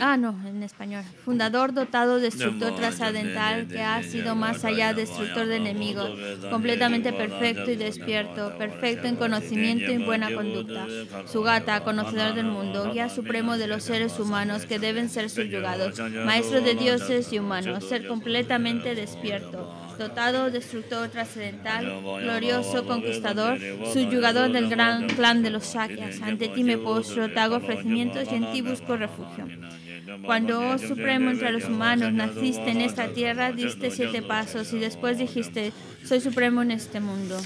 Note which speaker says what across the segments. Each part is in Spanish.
Speaker 1: ah, no, en español. Fundador dotado, destructor trascendental que ha sido más allá destructor de enemigos, completamente perfecto y despierto, perfecto en conocimiento y buena conducta. su gata, conocedor del mundo, guía supremo de los seres humanos que deben ser subyugados, maestro de dioses y humanos, ser completamente despierto dotado destructor trascendental, glorioso conquistador, subyugador del gran clan de los Sakyas. Ante ti me postro, te hago ofrecimientos y en ti busco refugio. Cuando, oh Supremo entre los humanos, naciste en esta tierra, diste siete pasos y después dijiste, soy Supremo en este mundo.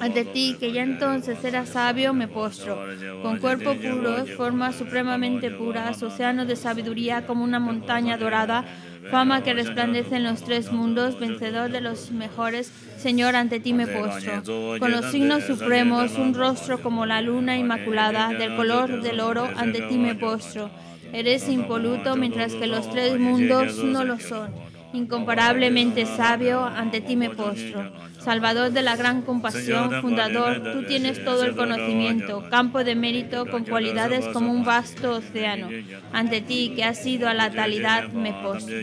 Speaker 2: Ante ti, que ya
Speaker 1: entonces era sabio, me postro. Con cuerpo puro, forma supremamente pura, océano de sabiduría como una montaña dorada, fama que resplandece en los tres mundos, vencedor de los mejores, Señor, ante ti me postro. Con los signos supremos, un rostro como la luna inmaculada, del color del oro, ante ti me postro. Eres impoluto mientras que los tres mundos no lo son incomparablemente sabio, ante ti me postro. Salvador de la gran compasión, fundador, tú tienes todo el conocimiento, campo de mérito con cualidades como un vasto océano. Ante ti, que has sido a la talidad, me postro.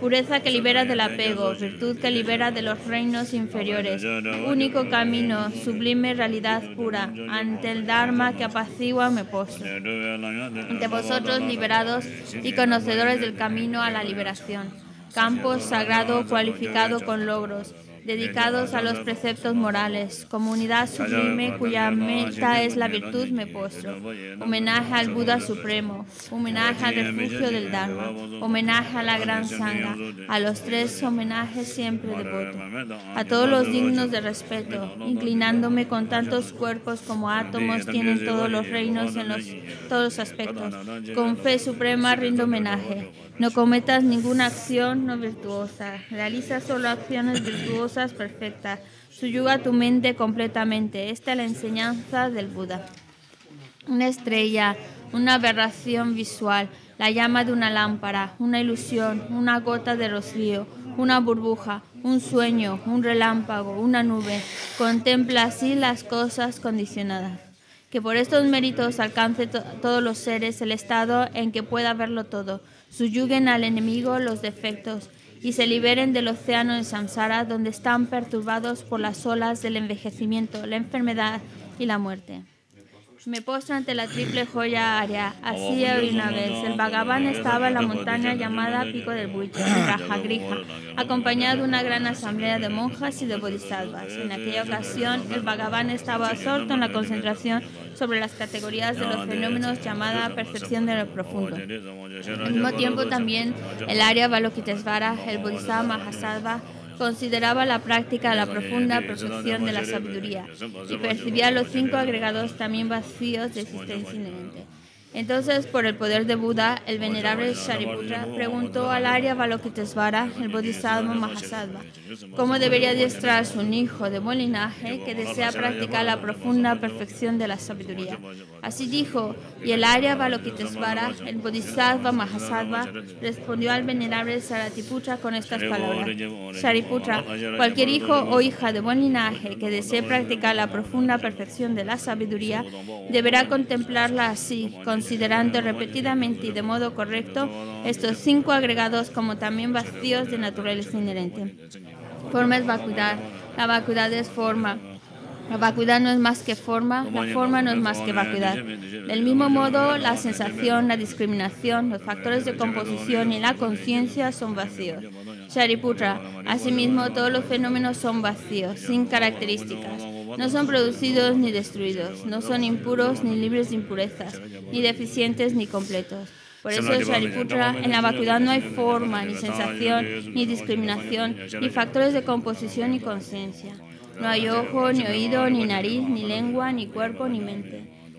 Speaker 1: Pureza que libera del apego, virtud que libera de los reinos inferiores. Único camino, sublime realidad pura. Ante el Dharma que apacigua, me postro.
Speaker 2: Ante vosotros, liberados y conocedores
Speaker 1: del camino a la liberación campo sagrado cualificado con logros, dedicados a los preceptos morales, comunidad sublime cuya meta es la virtud me postro, homenaje al Buda Supremo, homenaje al refugio del Dharma, homenaje a la Gran Sangha, a los tres homenajes siempre devoto, a todos los dignos de respeto, inclinándome con tantos cuerpos como átomos tienen todos los reinos en los, todos los aspectos, con fe suprema rindo homenaje, no cometas ninguna acción no virtuosa. Realiza solo acciones virtuosas perfectas. Suyuga tu mente completamente. Esta es la enseñanza del Buda. Una estrella, una aberración visual, la llama de una lámpara, una ilusión, una gota de rocío, una burbuja, un sueño, un relámpago, una nube. Contempla así las cosas condicionadas. Que por estos méritos alcance todos los seres el estado en que pueda verlo todo Suyuguen al enemigo los defectos y se liberen del océano de samsara donde están perturbados por las olas del envejecimiento, la enfermedad y la muerte. Me postro ante la triple joya área. Así había una vez. El vagabundo estaba en la montaña llamada Pico del Buitre, en Raja Grija, acompañado de una gran asamblea de monjas y de bodhisattvas. En aquella ocasión, el vagabundo estaba absorto en la concentración sobre las categorías de los fenómenos llamada percepción de lo profundo.
Speaker 3: Al mismo tiempo, también el área
Speaker 1: Balokitesvara, el bodhisattva Mahasattva, consideraba la práctica la profunda profesión de la sabiduría y percibía los cinco agregados también vacíos de existencia inherente. Entonces, por el poder de Buda, el venerable Shariputra preguntó al Arya Valokitesvara, el Bodhisattva Mahasattva,
Speaker 3: cómo debería adiestrarse
Speaker 1: un hijo de buen linaje que desea practicar la profunda perfección de la sabiduría. Así dijo, y el Arya Balokitesvara, el Bodhisattva Mahasattva, respondió al venerable Saratiputra con estas palabras. Shariputra, cualquier hijo o hija de buen linaje que desee practicar la profunda perfección de la sabiduría deberá contemplarla así, con considerando repetidamente y de modo correcto estos cinco agregados como también vacíos de naturaleza inherente. Forma es vacuidad, la vacuidad es forma. La vacuidad no es más que forma, la forma no es más que vacuidad.
Speaker 3: Del
Speaker 1: mismo modo, la sensación, la discriminación, los factores de composición y la conciencia son vacíos. Shariputra, asimismo, todos los fenómenos son vacíos, sin características. No son producidos ni destruidos, no son impuros ni libres de impurezas, ni deficientes ni completos. Por eso el Shariputra, en la vacuidad no hay forma, ni sensación, ni discriminación, ni factores de composición ni conciencia.
Speaker 2: No hay ojo, ni oído, ni nariz,
Speaker 1: ni lengua, ni cuerpo, ni mente.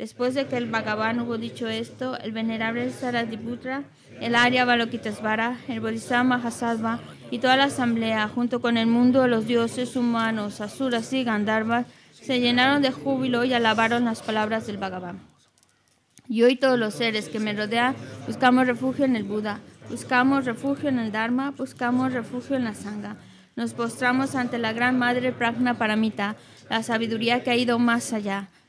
Speaker 1: Después de que el Bhagavan hubo dicho esto, el venerable Saradiputra, el Arya Balokitesvara, el Bodhisattva Hasadva y toda la asamblea, junto con el mundo de los dioses humanos, asuras y gandharvas, se llenaron de júbilo y alabaron las palabras del Bhagavan. Y hoy todos los seres que me rodean buscamos refugio en el Buda, buscamos refugio en el Dharma, buscamos refugio en la Sangha. Nos postramos ante la Gran Madre Pragna Paramita, la sabiduría que ha ido más allá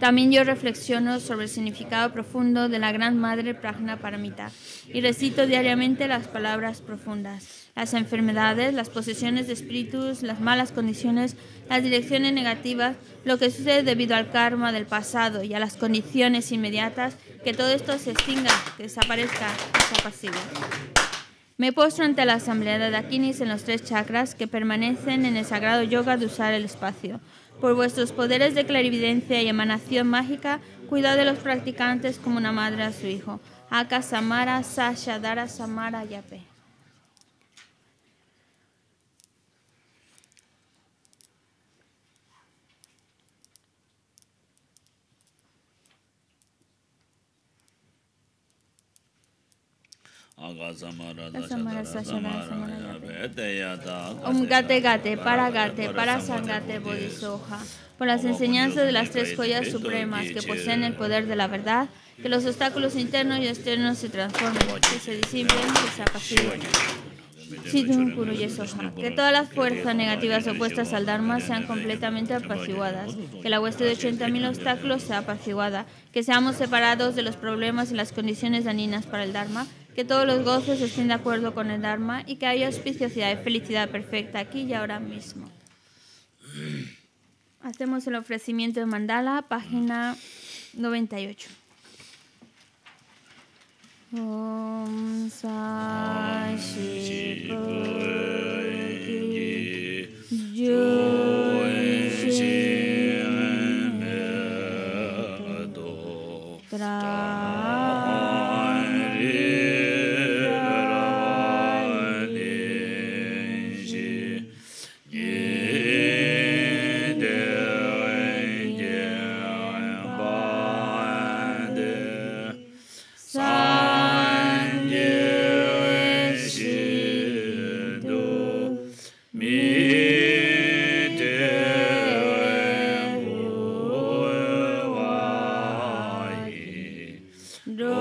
Speaker 1: También yo reflexiono sobre el significado profundo de la Gran Madre Pragna Paramita y recito diariamente las palabras profundas, las enfermedades, las posesiones de espíritus, las malas condiciones, las direcciones negativas, lo que sucede debido al karma del pasado y a las condiciones inmediatas, que todo esto se extinga, que desaparezca, pasivo. Me postro ante la asamblea de Dakinis en los tres chakras que permanecen en el sagrado yoga de usar el espacio. Por vuestros poderes de clarividencia y emanación mágica, cuidad de los practicantes como una madre a su hijo. Aka Samara, Sasha, Dara, Samara, Yape.
Speaker 4: Om Gate Gate,
Speaker 1: para Gate, para Sangate Bodhisoja, pues, por las enseñanzas de las tres joyas supremas que poseen el poder de la verdad, que los obstáculos internos y externos se transformen, que se disipen, que se apaciguen. Que todas las fuerzas negativas opuestas al Dharma sean completamente apaciguadas. Que la hueste de 80.000 obstáculos sea apaciguada. Que seamos separados de los problemas y las condiciones dañinas para el Dharma que todos los goces estén de acuerdo con el Dharma y que haya auspiciosidad y felicidad perfecta aquí y ahora mismo. Hacemos el ofrecimiento de mandala, página 98.
Speaker 3: Om No.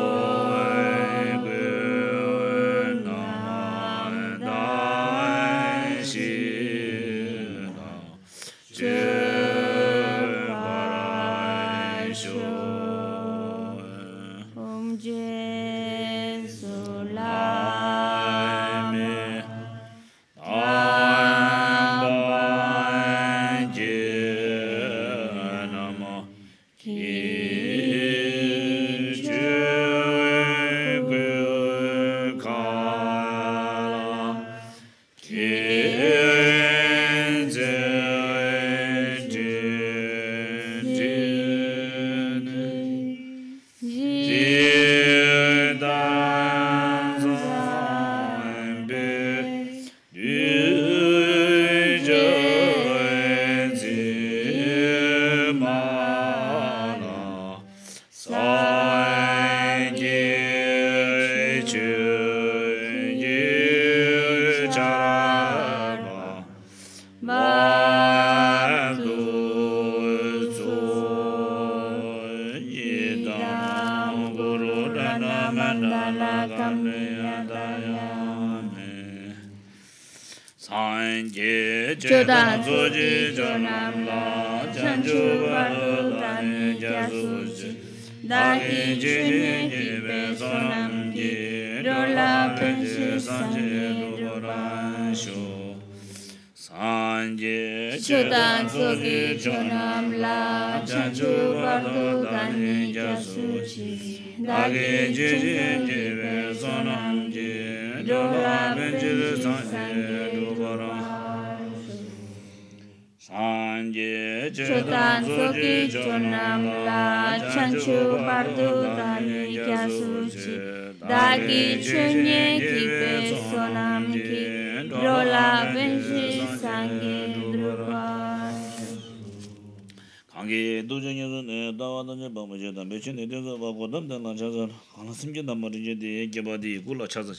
Speaker 4: Anasimka namariga dek ke bad HDla member!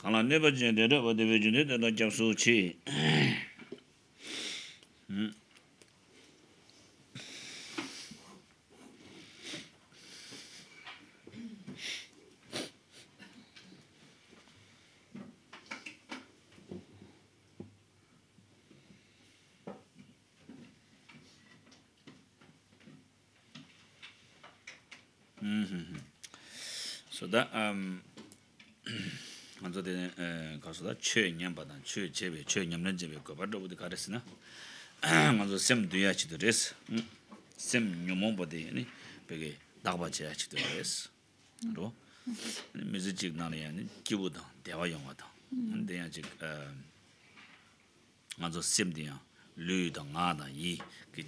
Speaker 4: Kala neb racing wada jama de z грada Shiraikatka hmm so 음 um anzo de ka so da che nyam ba dan che che be che nyam nen je be ko ba do de ka res na anzo sem du ya chi de sem nyum ya anzo sem ya nga yi ki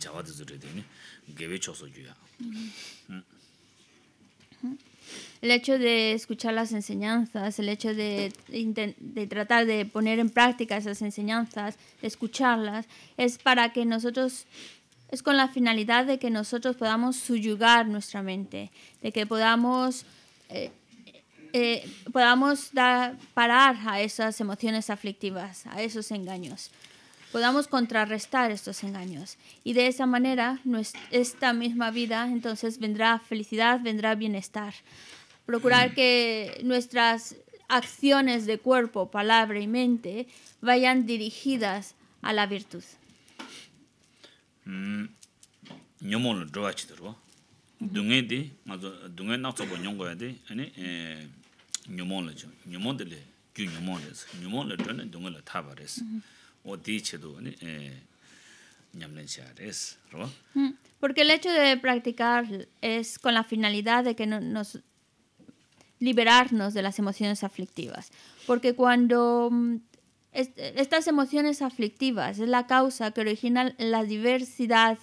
Speaker 1: el hecho de escuchar las enseñanzas, el hecho de, tratar de poner en práctica esas enseñanzas, de escucharlas, es para que nosotros, es con la finalidad de que nosotros podamos suyugar nuestra mente, de que podamos, eh, eh, podamos dar, parar a esas emociones aflictivas, a esos engaños podamos contrarrestar estos engaños. Y de esa manera, esta misma vida entonces vendrá felicidad, vendrá bienestar. Procurar que nuestras acciones de cuerpo, palabra y mente vayan dirigidas a la virtud. Eh, mm, porque el hecho de practicar es con la finalidad de que nos liberarnos de las emociones aflictivas. Porque cuando mm, estas emociones aflictivas es la causa que origina la diversidad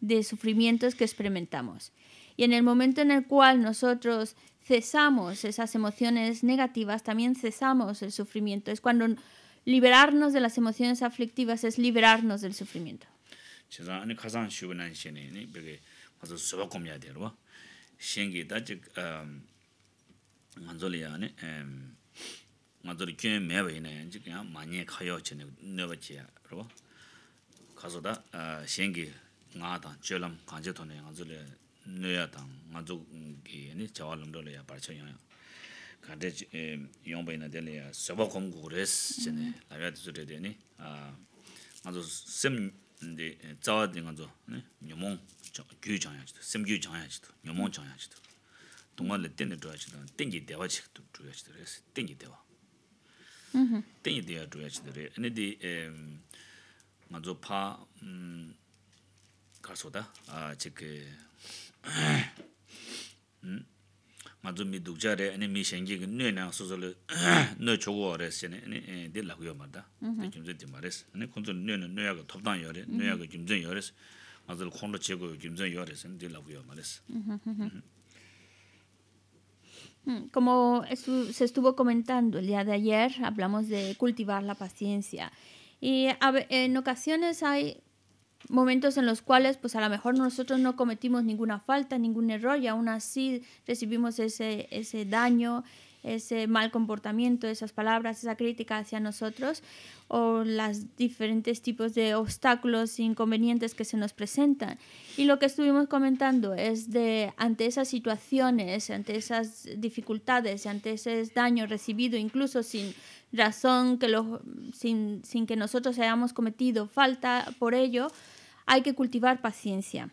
Speaker 1: de sufrimientos que experimentamos. Y en el momento en el cual nosotros cesamos esas emociones negativas, también cesamos el sufrimiento. Es cuando liberarnos de las emociones aflictivas es liberarnos del sufrimiento.
Speaker 4: 간데 용배는 되네요. 서버 공구레스 전에 나가 되네. 아 아주 심 근데 자와 된 거죠. 네. 요몽 규정해야지. 심 규정해야지. 요몽 정해야지. 동안에 때는 줘야지. 땡기 대화 책도 줘야지. 땡기 대화. 음. 땡이 돼야 줘야지. 근데 음 아주 파 음. 가서다. 아, 즉 음.
Speaker 1: Como se estuvo comentando el día de ayer, hablamos de cultivar la paciencia. Y en ocasiones hay momentos en los cuales pues a lo mejor nosotros no cometimos ninguna falta, ningún error y aún así recibimos ese, ese daño, ese mal comportamiento, esas palabras, esa crítica hacia nosotros o los diferentes tipos de obstáculos, e inconvenientes que se nos presentan. Y lo que estuvimos comentando es de ante esas situaciones, ante esas dificultades, ante ese daño recibido incluso sin razón que los, sin, que nosotros hayamos cometido falta por ello, hay que cultivar paciencia.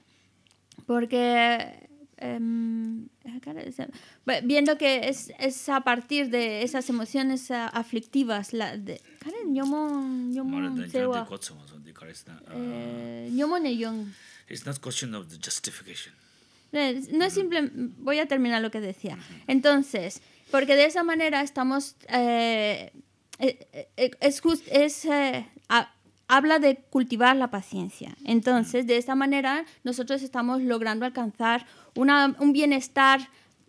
Speaker 1: Porque em, viendo que es, a partir de esas emociones aflictivas la de Karen no, es simple voy a terminar lo que decía entonces porque de esa manera estamos eh, eh, eh, eh, es habla de cultivar la paciencia. Entonces, de esta manera, nosotros estamos logrando alcanzar una, un bienestar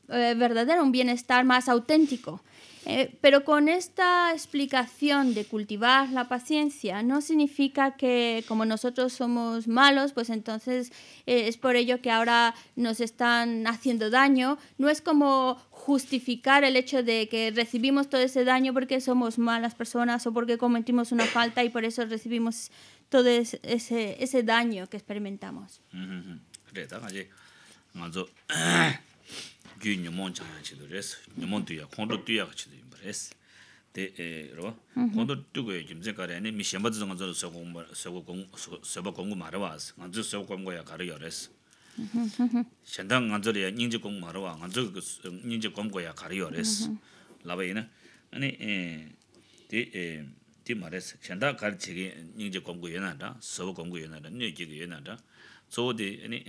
Speaker 1: verdadero, un bienestar más auténtico. Eh, pero con esta explicación de cultivar la paciencia no significa que como nosotros somos malos, pues entonces eh, es por ello que ahora nos están haciendo daño. No es como justificar el hecho de que recibimos todo ese daño porque somos malas personas o porque cometimos una falta y por eso recibimos todo ese, ese daño que experimentamos.
Speaker 4: gyu nyumon chanyan chido res, nyumon tuya, konduk tuya chido jimba res. De, ero, konduk tuko ya jimtsen kare, mi shenpa tsu nganzoro sogo, sogo, sogo, sogo, sogo kongu marawa as, nganzoro sogo kongu ya kari yo res. Shantaa nganzoro ya nyingze kongu marawa, nganzoro nyingze kongu ya kari res, de, nyingze kongu kongu so de ane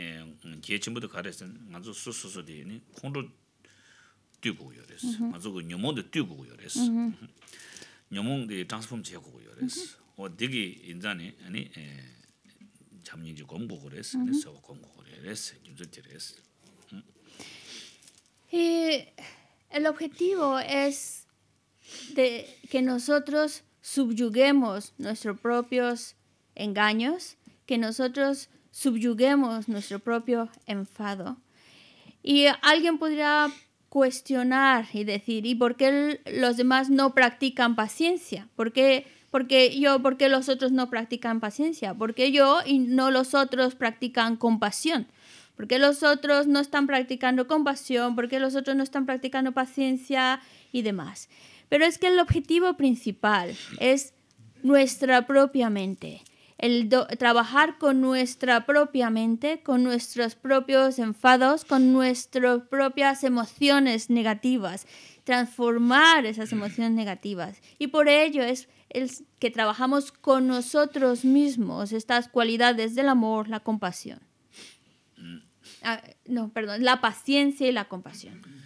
Speaker 4: kye chenpo di kare san, nga zu su su su di ane kondro du gu gu yo res, nga zu gu transform che gu gu o digi inzani ane chamnyi ji gom gu gu res, ane sawa gom gu
Speaker 1: El objetivo es de que nosotros subyuguemos nuestros propios engaños, que nosotros subyuguemos nuestro propio enfado. Y alguien podría cuestionar y decir, ¿y por qué los demás no practican paciencia? ¿Por qué, porque yo, por qué los otros no practican paciencia? ¿Por qué yo y no los otros practican compasión? ¿Por qué los otros no están practicando compasión? ¿Por qué los otros no están practicando paciencia y demás? Pero es que el objetivo principal es nuestra propia mente el trabajar con nuestra propia mente, con nuestros propios enfados, con nuestras propias emociones negativas, transformar esas mm. emociones negativas. Y por ello es que trabajamos con nosotros mismos estas cualidades del amor, la compasión. Mm. Ah, no, perdón, la paciencia y la compasión. Mm.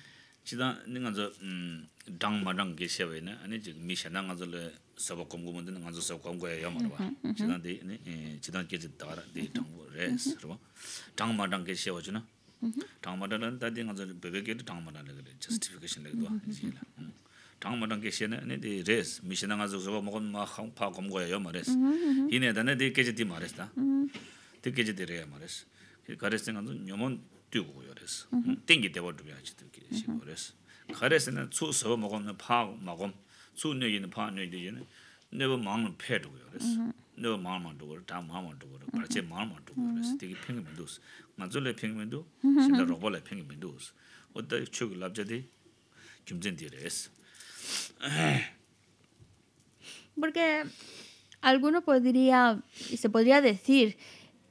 Speaker 4: dāng mā rāng gī xiawé nā, anī jī mī xiānā ngā zhā lé sāba kōm gō mōndi nā ngā zhā sāba kōm gō yā yā mā rā bā, chī tāng dī, chī tāng gī jī tā rā, dī dāng bō rē sā rā bā, dāng mā rāng gī xiawé chū nā, dāng mā rā rā dā dī ngā zhā mā rā justification mā anī dī 가레스는 추서 먹으면 파 먹음 추뇌기는 파 뇌기는 네버 마음을 패도 그래서 네버 마음만 두고 다 마음만 두고 그렇지 마음만 두고 그래서 되게 평면도 맞을래 평면도 진짜 로벌래 평면도 어디 쭉 랍자디 김진디레스
Speaker 1: porque alguno podría y se podría decir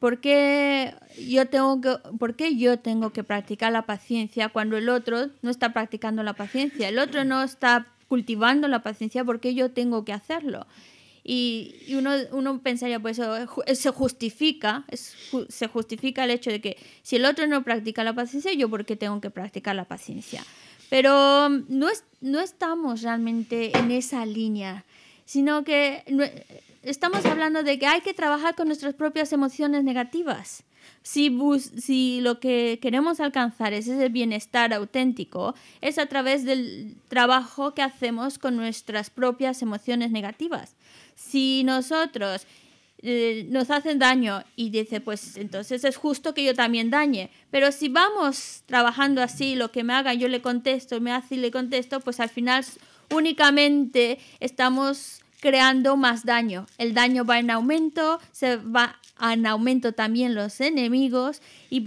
Speaker 1: ¿Por qué, yo tengo que, ¿Por qué yo tengo que practicar la paciencia cuando el otro no está practicando la paciencia? El otro no está cultivando la paciencia, ¿por qué yo tengo que hacerlo? Y, uno, uno, pensaría, pues eh, eh, se justifica, se justifica el hecho de que si el otro no practica la paciencia, yo por qué tengo que practicar la paciencia. Pero no, es, no estamos realmente en esa línea, sino que estamos hablando de que hay que trabajar con nuestras propias emociones negativas. Si, si lo que queremos alcanzar es ese bienestar auténtico, es a través del trabajo que hacemos con nuestras propias emociones negativas. Si nosotros eh, nos hacen daño y dice, pues entonces es justo que yo también dañe. Pero si vamos trabajando así, lo que me haga yo le contesto, me hace y le contesto, pues al final únicamente estamos creando más daño. El daño va en aumento, se va en aumento también los enemigos y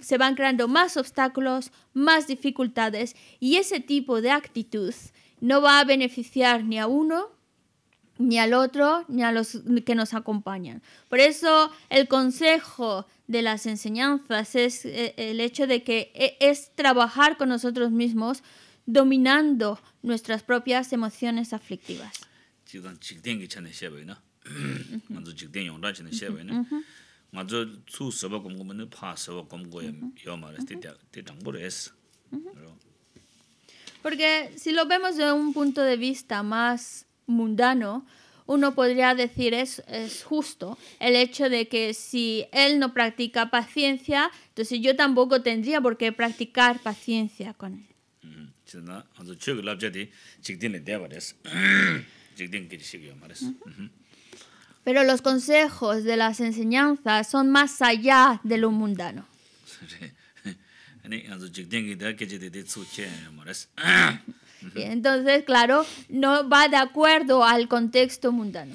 Speaker 1: se van creando más obstáculos, más dificultades y ese tipo de actitud no va a beneficiar ni a uno ni al otro, ni a los que nos acompañan. Por eso el consejo de las enseñanzas es eh, el hecho de que e, es trabajar con nosotros mismos dominando nuestras propias emociones aflictivas. Porque si lo vemos de un punto de vista más mundano, uno podría decir es, es justo el hecho de que si él no practica paciencia, entonces yo tampoco tendría por qué practicar paciencia con él. Pero los consejos de las enseñanzas son más allá de lo mundano. entonces, claro, no va de acuerdo al contexto mundano.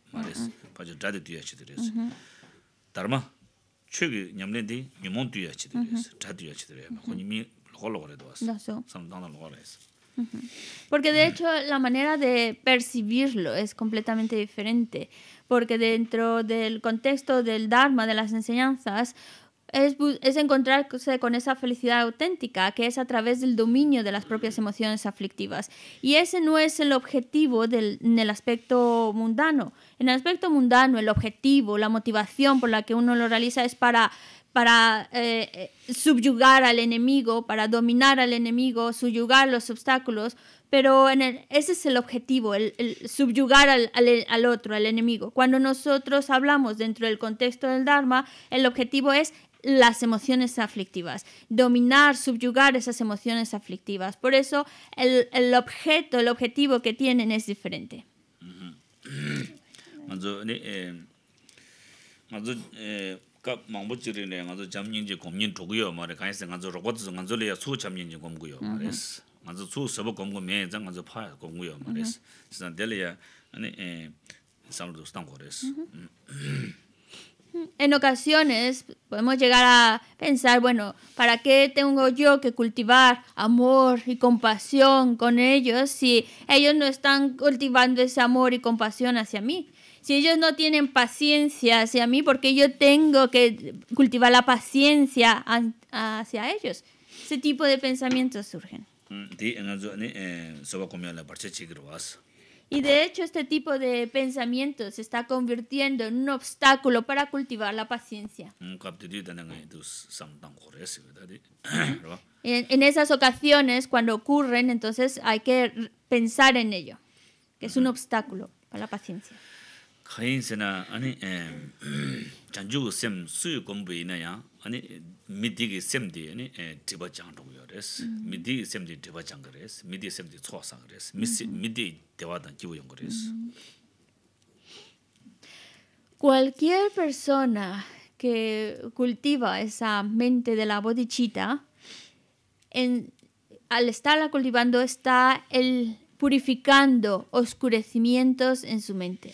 Speaker 1: Porque de hecho la manera de percibirlo es completamente diferente, porque dentro del contexto del Dharma, de las enseñanzas, es, es, encontrarse con esa felicidad auténtica, que es a través del dominio de las propias emociones aflictivas. Y ese no es el objetivo del, en el aspecto mundano. En el aspecto mundano, el objetivo, la motivación por la que uno lo realiza es para para eh, eh, subyugar al enemigo, para dominar al enemigo, subyugar los obstáculos, pero en ese es el objetivo, el, subyugar al, otro, al enemigo. Cuando nosotros hablamos dentro del contexto del Dharma, el objetivo es las emociones aflictivas, dominar, subyugar esas emociones aflictivas. Por eso el, el objeto, el objetivo que tienen es diferente. En ocasiones podemos llegar a pensar, bueno, ¿para qué tengo yo que cultivar amor y compasión con ellos si ellos no están cultivando ese amor y compasión hacia mí? Si ellos no tienen paciencia hacia mí, ¿por qué yo tengo que cultivar la paciencia hacia ellos? Ese tipo de pensamientos surgen. Y de hecho este tipo de pensamiento se está convirtiendo en un obstáculo para cultivar la paciencia. En, en esas ocasiones, cuando ocurren, entonces hay que pensar en ello, que es un obstáculo para la paciencia.
Speaker 4: Cualquier
Speaker 1: persona que cultiva esa mente de la bodichita, al estarla cultivando está purificando oscurecimientos en su mente.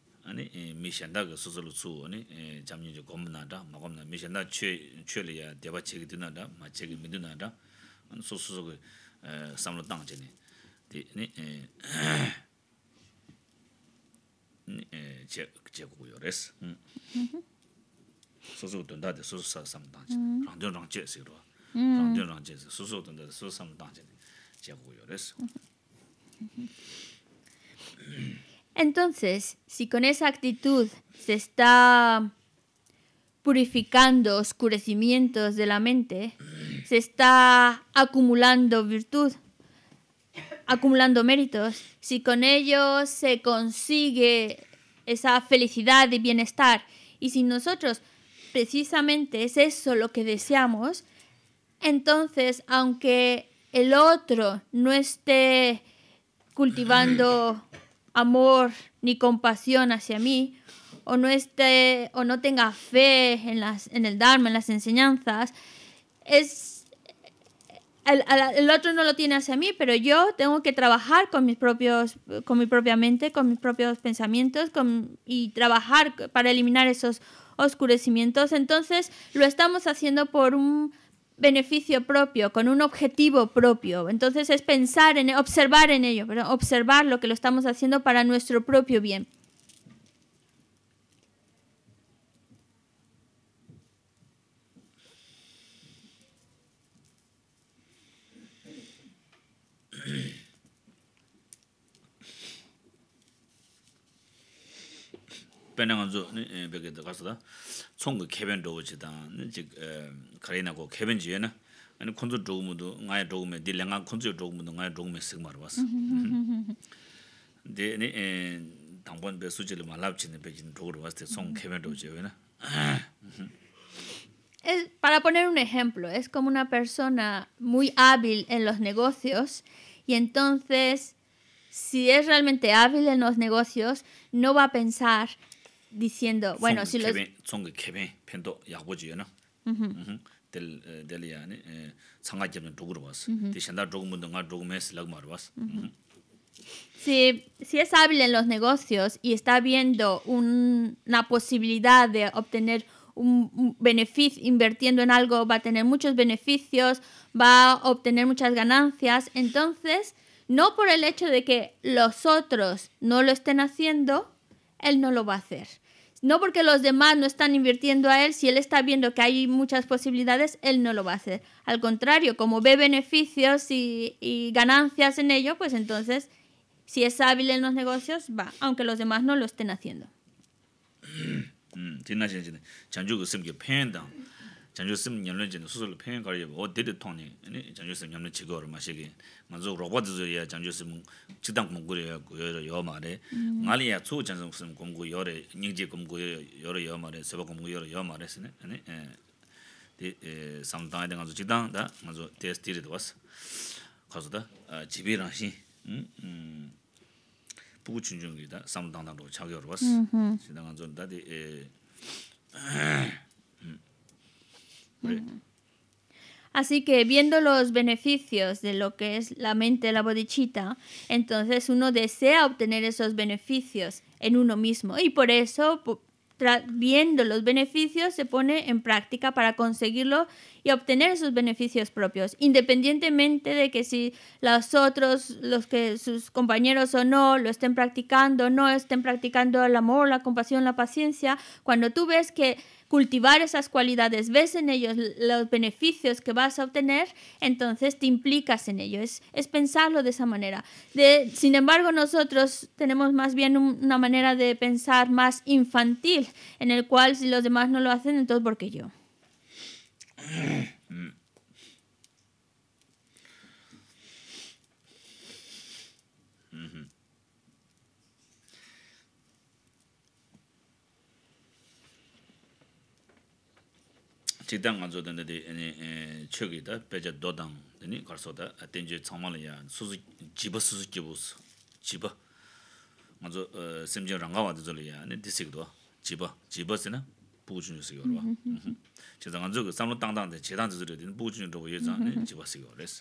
Speaker 4: 아니 미션다 그 suzu lu 아니 ani jami ju gombo na da, ma gombo na, mi shantaka che, che li ya deba cheke du na da, ma cheke mi du na da, suzu sugu samudang je ne, 소소 ani, ani, che, che gu gu yores. Suzu
Speaker 1: Entonces, si con esa actitud se está purificando oscurecimientos de la mente, se está acumulando virtud, acumulando méritos, si con ello se consigue esa felicidad y bienestar, y si nosotros precisamente es eso lo que deseamos, entonces aunque el otro no esté cultivando amor ni compasión hacia mí, o no, esté, o no tenga fe en, las, en el Dharma, en las enseñanzas, es, el, otro no lo tiene hacia mí, pero yo tengo que trabajar con, mis propios, con mi propia mente, con mis propios pensamientos y trabajar para eliminar esos oscurecimientos. Entonces lo estamos haciendo por un beneficio propio, con un objetivo propio. Entonces es pensar en, observar en ello, observar lo que lo estamos haciendo para nuestro propio bien. para poner un ejemplo, es como una persona muy hábil en los negocios y entonces, si es realmente hábil en los negocios, no va a pensar diciendo, bueno, si los... Si, es hábil en los negocios y está viendo una posibilidad de obtener un beneficio invirtiendo en algo, va a tener muchos beneficios, va a obtener muchas ganancias. Entonces, no por el hecho de que los otros no lo estén haciendo, él no lo va a hacer. No porque los demás no están invirtiendo a él, si él está viendo que hay muchas posibilidades, él no lo va a hacer. Al contrario, como ve beneficios y, y ganancias en ello, pues entonces, si es hábil en los negocios, va, aunque los demás no lo estén haciendo.
Speaker 4: Mm, 장조스님 연락 전에 수술을 평행 가려 어 데드 통이 아니 장조스님 연락 지고 얼마 시기 먼저 로봇도 해야 장조스님 직당 공부를 해요 여러 여 말에 말이야 초 장조스님 공구 열에 인지 공구 열에 여 말에 세바 공구 열에 여 말에 쓰네 아니 에 상당히 된 가지고 직당 다 먼저 테스트를 도왔어 가서다 집이랑 신 부부 준중이다 상당당으로 자격으로 왔어 지난 간 전에 다디
Speaker 1: Así que viendo los beneficios de lo que es la mente, la bodichita, entonces uno desea obtener esos beneficios en uno mismo y por eso viendo los beneficios se pone en práctica para conseguirlo y obtener esos beneficios propios, independientemente de que si los otros, los que sus compañeros o no lo estén practicando, no estén practicando el amor, la compasión, la paciencia, cuando tú ves que cultivar esas cualidades, ves en ellos los beneficios que vas a obtener, entonces te implicas en ello. Es, pensarlo de esa manera. De, sin embargo, nosotros tenemos más bien una manera de pensar más infantil, en el cual si los demás no lo hacen, entonces ¿por qué yo? Mm.
Speaker 4: chikdaa 안조던데 dhanda di chogi dha peja dodang dhani karso 수수 집어 tsangmali ya suzu jiba suzu kibu su jiba nganzo semjio rangawa dhizo li ya disikdo jiba jiba si na bujunyo sikyo rwa chikdaa nganzo samlo tangdang dhe chedang dhizo li bujunyo dhobo ye zang sikyo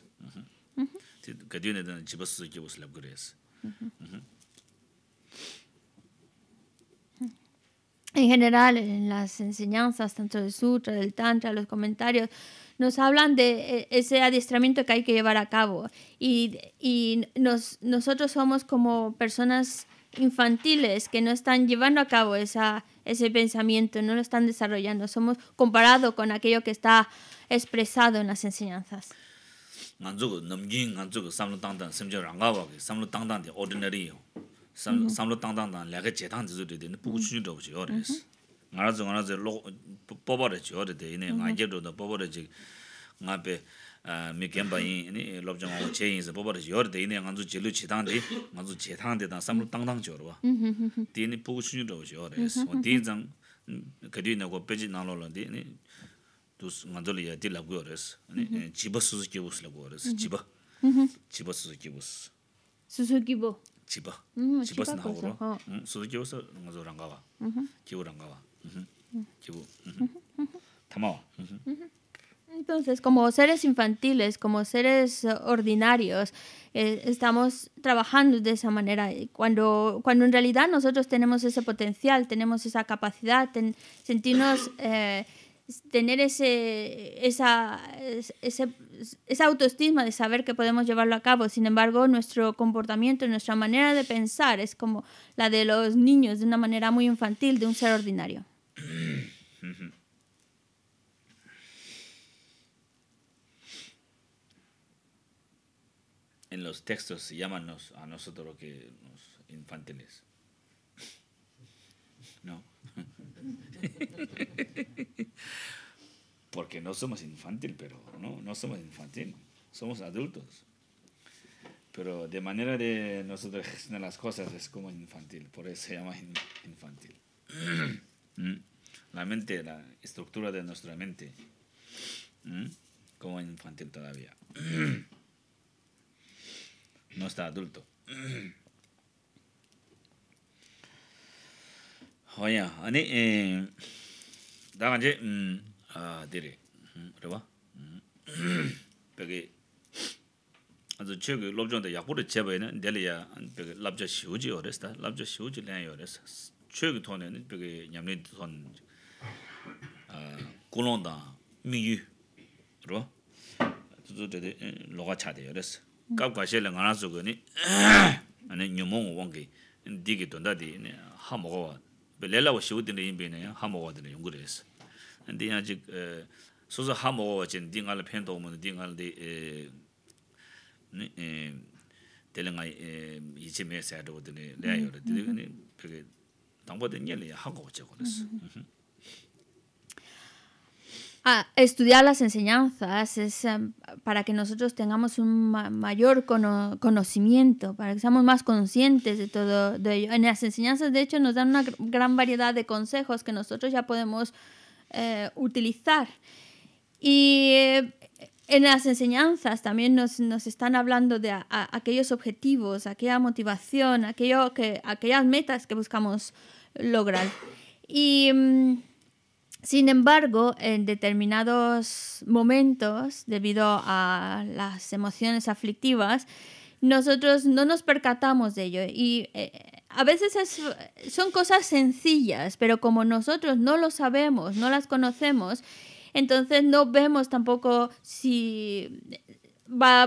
Speaker 1: en general en las enseñanzas, tanto del sutra, del tantra, los comentarios, nos hablan de eh, ese adiestramiento que hay que llevar a cabo. Y, y nos, nosotros somos como personas infantiles que no están llevando a cabo esa, ese pensamiento, no lo están desarrollando. Somos comparado con aquello que está expresado en las
Speaker 3: enseñanzas.
Speaker 4: 三魯tangtangdanlegejedangzuzudedebuquchu douqiuo de shi. Nga ra zongra de po bo re zhe de nei ma jie de de mm-hmm. mm-hmm. po bo re zhe nga 뽑아버렸지 a 이네 geng ba yin ni lob zong 삼로 chei zhe de po bo re zhe de nei nganzu jie lu chi dang de man zu jie dang de sanlu tangtang zhe lu wa.
Speaker 3: Mhm.
Speaker 4: Di
Speaker 1: di Entonces, como seres infantiles, como seres ordinarios, eh, estamos trabajando de esa manera. Cuando, cuando en realidad nosotros tenemos ese potencial, tenemos esa capacidad, de sentirnos eh, tener ese, esa, autoestima de saber que podemos llevarlo a cabo. Sin embargo, nuestro comportamiento, nuestra manera de pensar es como la de los niños, de una manera muy infantil, de un ser ordinario.
Speaker 4: En los textos llama a nosotros lo que los infantiles. ¿no? Porque no somos infantil, pero no, no somos infantil, somos adultos. Pero de manera de nosotros gestionar las cosas es como infantil, por eso se llama infantil. ¿Mm? La mente, la estructura de nuestra mente, ¿mm? como infantil todavía. No está adulto. 허야 아니 나 간제 음아 데레 그래 봐 되게 아주 최고 롭존데 약부를 제베는 데리아 그 랍자 쉬우지 어렸다 랍자 쉬우지 돈에는 되게 냠네 돈 콜론다 미유 그래 봐 저저데 로가 차대 어렸어 까과셔는 아니 뉴몽 원기 디기 돈다디 하 먹어 lela wa shivu 하모와드네 inbi naya ha mawa dina yungu dina isi. Ndi yaa jik suza ha mawa wachin di ngaala pen togo muna di ngaala di dili nga me peke nye isi.
Speaker 1: a ah, estudiar las enseñanzas, es eh, para que nosotros tengamos un mayor conocimiento, para que seamos más conscientes de todo ello. En las enseñanzas, de hecho, nos dan una gran variedad de consejos que nosotros ya podemos eh, utilizar. Y eh, en las enseñanzas también nos, nos están hablando de aquellos objetivos, aquella motivación, aquello que, aquellas metas que buscamos lograr. Y... Mm, sin embargo, en determinados momentos, debido a las emociones aflictivas, nosotros no nos percatamos de ello y eh, a veces son cosas sencillas, pero como nosotros no lo sabemos, no las conocemos, entonces no vemos tampoco si va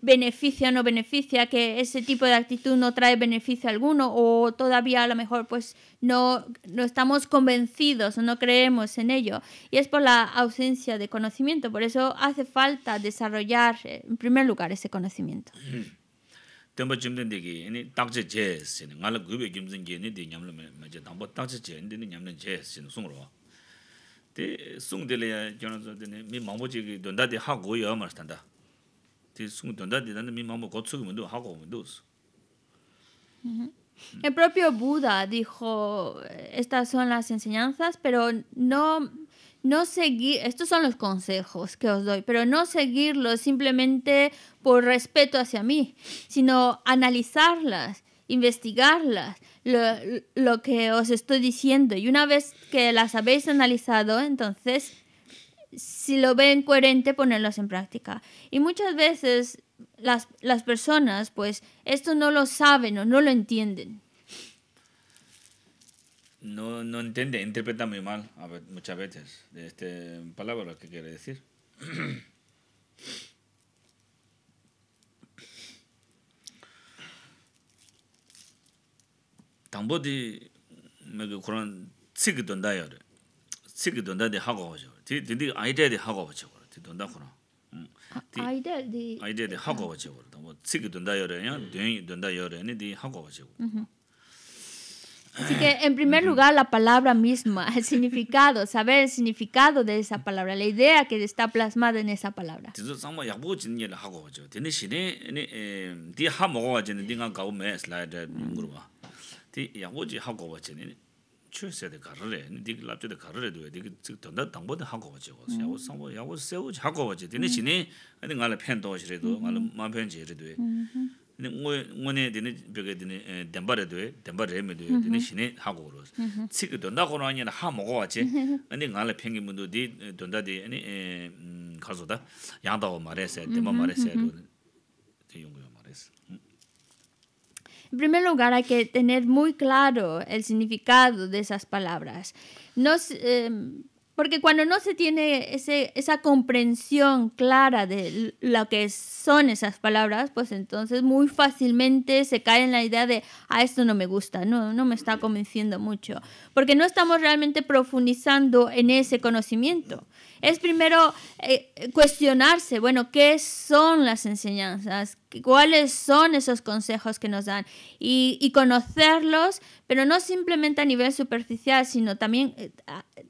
Speaker 1: beneficia o no beneficia, que ese tipo de actitud no trae beneficio alguno o todavía a lo mejor pues no, no estamos convencidos o no creemos en ello. Y es por la ausencia de conocimiento, por eso hace falta desarrollar eh, en primer lugar ese conocimiento.
Speaker 4: Mm-hmm.
Speaker 1: El propio Buda dijo, estas son las enseñanzas, pero no, no seguir, estos son los consejos que os doy, pero no seguirlos simplemente por respeto hacia mí, sino analizarlas, investigarlas, lo que os estoy diciendo. Y una vez que las habéis analizado, entonces si lo ven coherente, ponerlas en práctica. Y muchas veces las, personas, pues, esto no lo saben o no lo entienden.
Speaker 4: No, no entiende, interpreta muy mal muchas veces de esta palabra que quiere decir. Así que,
Speaker 1: en primer lugar, la palabra misma, el significado, saber el significado de esa palabra, la idea que está plasmada en esa palabra.
Speaker 4: 추세대 가르래 니디기 납대대 가르래도 되게 즉 던다 당보대 하고 가지고 와서 야고 상보 야고 세우 하고 가지고 되네 신이 아니 말 팬도 싫어도 말 만편 싫어도 되네 뭐 뭐네 되네 벽에 되네 덴바래도 되네 덴바래 메도 되네 신이 하고 그러서 즉 던다 고는 아니 하 먹어 가지 아니 말 팬기 문도 되 던다디 아니 가서다 양다고 말해서 덴바 말해서 되는
Speaker 1: En primer lugar, hay que tener muy claro el significado de esas palabras. no em, porque cuando no se tiene ese, esa comprensión clara de lo que son esas palabras, pues entonces muy fácilmente se cae en la idea de, ah, esto no me gusta, no, no me está convenciendo mucho, porque no estamos realmente profundizando en ese conocimiento es primero eh, cuestionarse, bueno, ¿qué son las enseñanzas? ¿Cuáles son esos consejos que nos dan? Y, conocerlos, pero no simplemente a nivel superficial, sino también eh,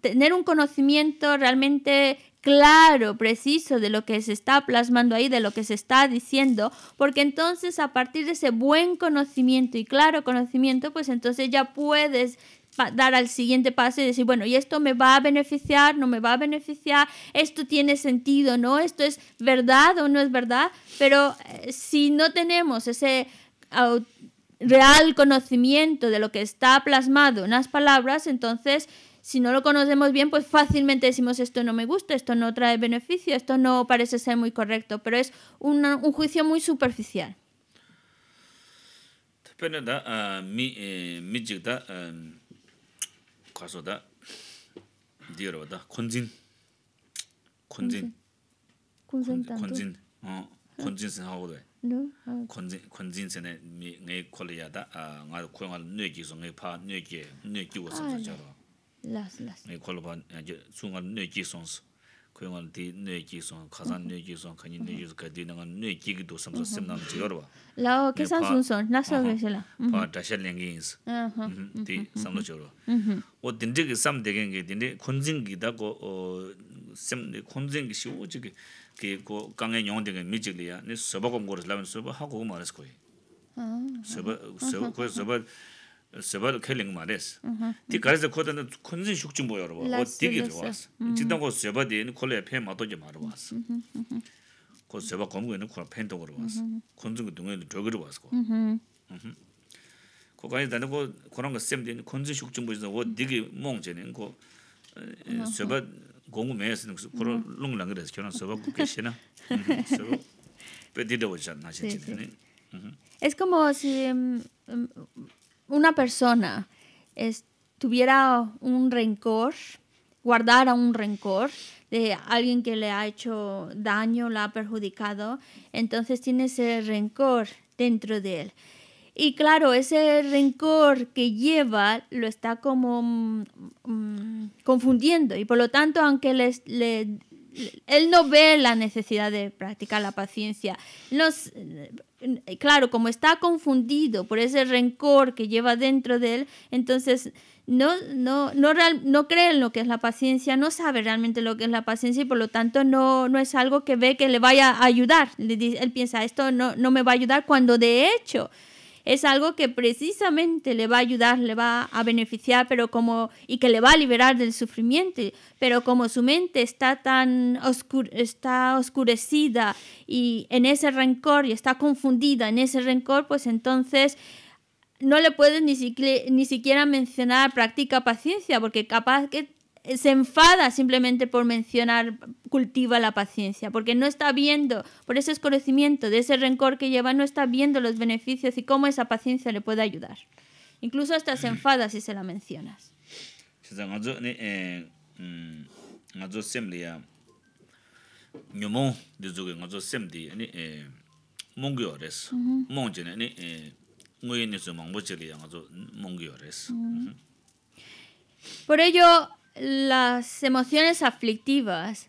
Speaker 1: tener un conocimiento realmente claro, preciso de lo que se está plasmando ahí, de lo que se está diciendo, porque entonces a partir de ese buen conocimiento y claro conocimiento, pues entonces ya puedes dar al siguiente paso y decir, bueno, y esto me va a beneficiar, no me va a beneficiar, esto tiene sentido, ¿no? Esto es verdad o no es verdad, pero eh, si no tenemos ese real conocimiento de lo que está plasmado en las palabras, entonces si no lo conocemos bien, pues fácilmente decimos esto no me gusta, esto no trae beneficio, esto no parece ser muy correcto, pero es un juicio muy superficial.
Speaker 4: 가서다 다 디어로 콘진. 콘진. 콘진단도. 콘진. 어. 콘진스 하고 돼. 너. 콘진 콘진스네 네 콜리아다. 아, 나도 고용할 뇌기서 내 뇌기. 뇌기 왔어 저거.
Speaker 1: 라스 라스.
Speaker 4: 네 콜바 이제 중간 뇌기 그러면 디 뇌기 손 가산 뇌기 손 간이 뇌기 손 가디 나가 뇌기기 도 삼서 심나는 라오 계산 순서
Speaker 1: 나서 계실라. 파
Speaker 4: 다시 랭기스.
Speaker 1: 음. 디 삼서
Speaker 4: 딘디기 삼 되게 게 딘디 콘징기다 고어심 콘징기 시오 강에 용되게 네 서버 하고
Speaker 3: 아. 서버 서버
Speaker 4: 세발 켈링 말레스 디 가르즈 코드는 컨진 숙증 보여 여러분 어 되게 좋았어 진단 거 세바디엔 콜레 페 마도지 말어 왔어 그 세바 검고 있는 콜 펜도 걸어 왔어 컨진 그 동에 저거로 왔어
Speaker 3: 그
Speaker 4: 거기 나는 거 그런 거 쌤된 컨진 숙증 보여서 어 되게 멍 전에 그 세바 공부 매에서는 그런 롱랑 그래서 저는 세바 국계시나
Speaker 1: 세바
Speaker 4: 배디도 오지 않나 진짜 네
Speaker 1: Es como si una persona tuviera un rencor, guardara un rencor de alguien que le ha hecho daño, la ha perjudicado, entonces tiene ese rencor dentro de él. Y claro, ese rencor que lleva lo está como mm, mm, confundiendo y por lo tanto, aunque les, le él no ve la necesidad de practicar la paciencia. Eh, claro, como está confundido por ese rencor que lleva dentro de él, entonces no, no, cree en lo que es la paciencia, no sabe realmente lo que es la paciencia y por lo tanto no, no es algo que ve que le vaya a ayudar. él piensa, esto no, no me va a ayudar cuando de hecho es algo que precisamente le va a ayudar, le va a beneficiar, pero como y que le va a liberar del sufrimiento, pero como su mente está tan está oscurecida y en ese rencor y está confundida en ese rencor, pues entonces no le puedes ni, ni siquiera mencionar practica paciencia, porque capaz que se enfada simplemente por mencionar cultiva la paciencia, porque no está viendo, por ese conocimiento, de ese rencor que lleva, no está viendo los beneficios y cómo esa paciencia le puede ayudar. Incluso hasta se enfada si se la mencionas. Por ello, las emociones aflictivas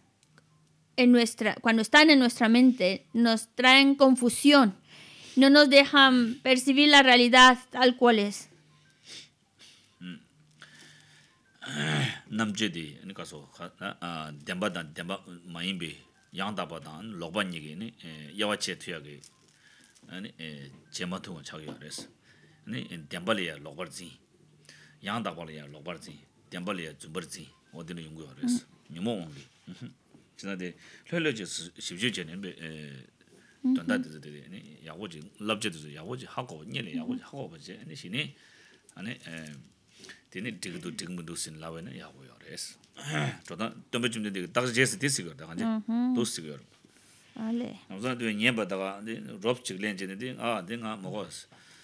Speaker 1: en nuestra, cuando están en nuestra mente nos traen confusión, no nos dejan percibir la realidad tal cual es.
Speaker 4: namjedi ni kaso kha a demba dan demba main bi yang da ba dan lo ba ni ge ni ya dianpaliya zumbar zing, wadina yungu yuwa resi, nyumu wangli. Chinaade, lhoyla je shibshio je 하고 e, tuanda dhizi 하고 yaqo 아니 신이 je 에 데네 je haqo, nyele yaqo je haqo bache, ane shini, e, ane, dine digdu, digmundu sin lawe na yaqo yuwa resi. Chodan, tuanba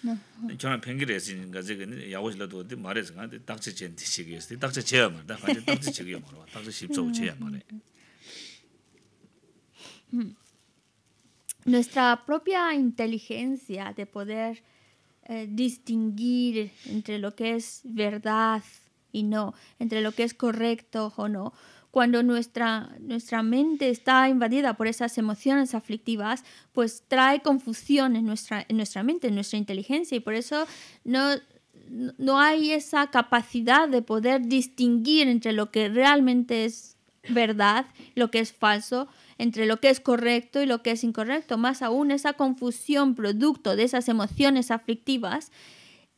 Speaker 4: Nuestra
Speaker 1: propia inteligencia de poder eh, distinguir entre lo que es verdad y no, entre lo que es correcto o no, cuando nuestra, nuestra mente está invadida por esas emociones aflictivas, pues trae confusión en nuestra, nuestra mente, en nuestra inteligencia, y por eso no, no hay esa capacidad de poder distinguir entre lo que realmente es verdad, lo que es falso, entre lo que es correcto y lo que es incorrecto. Más aún, esa confusión producto de esas emociones aflictivas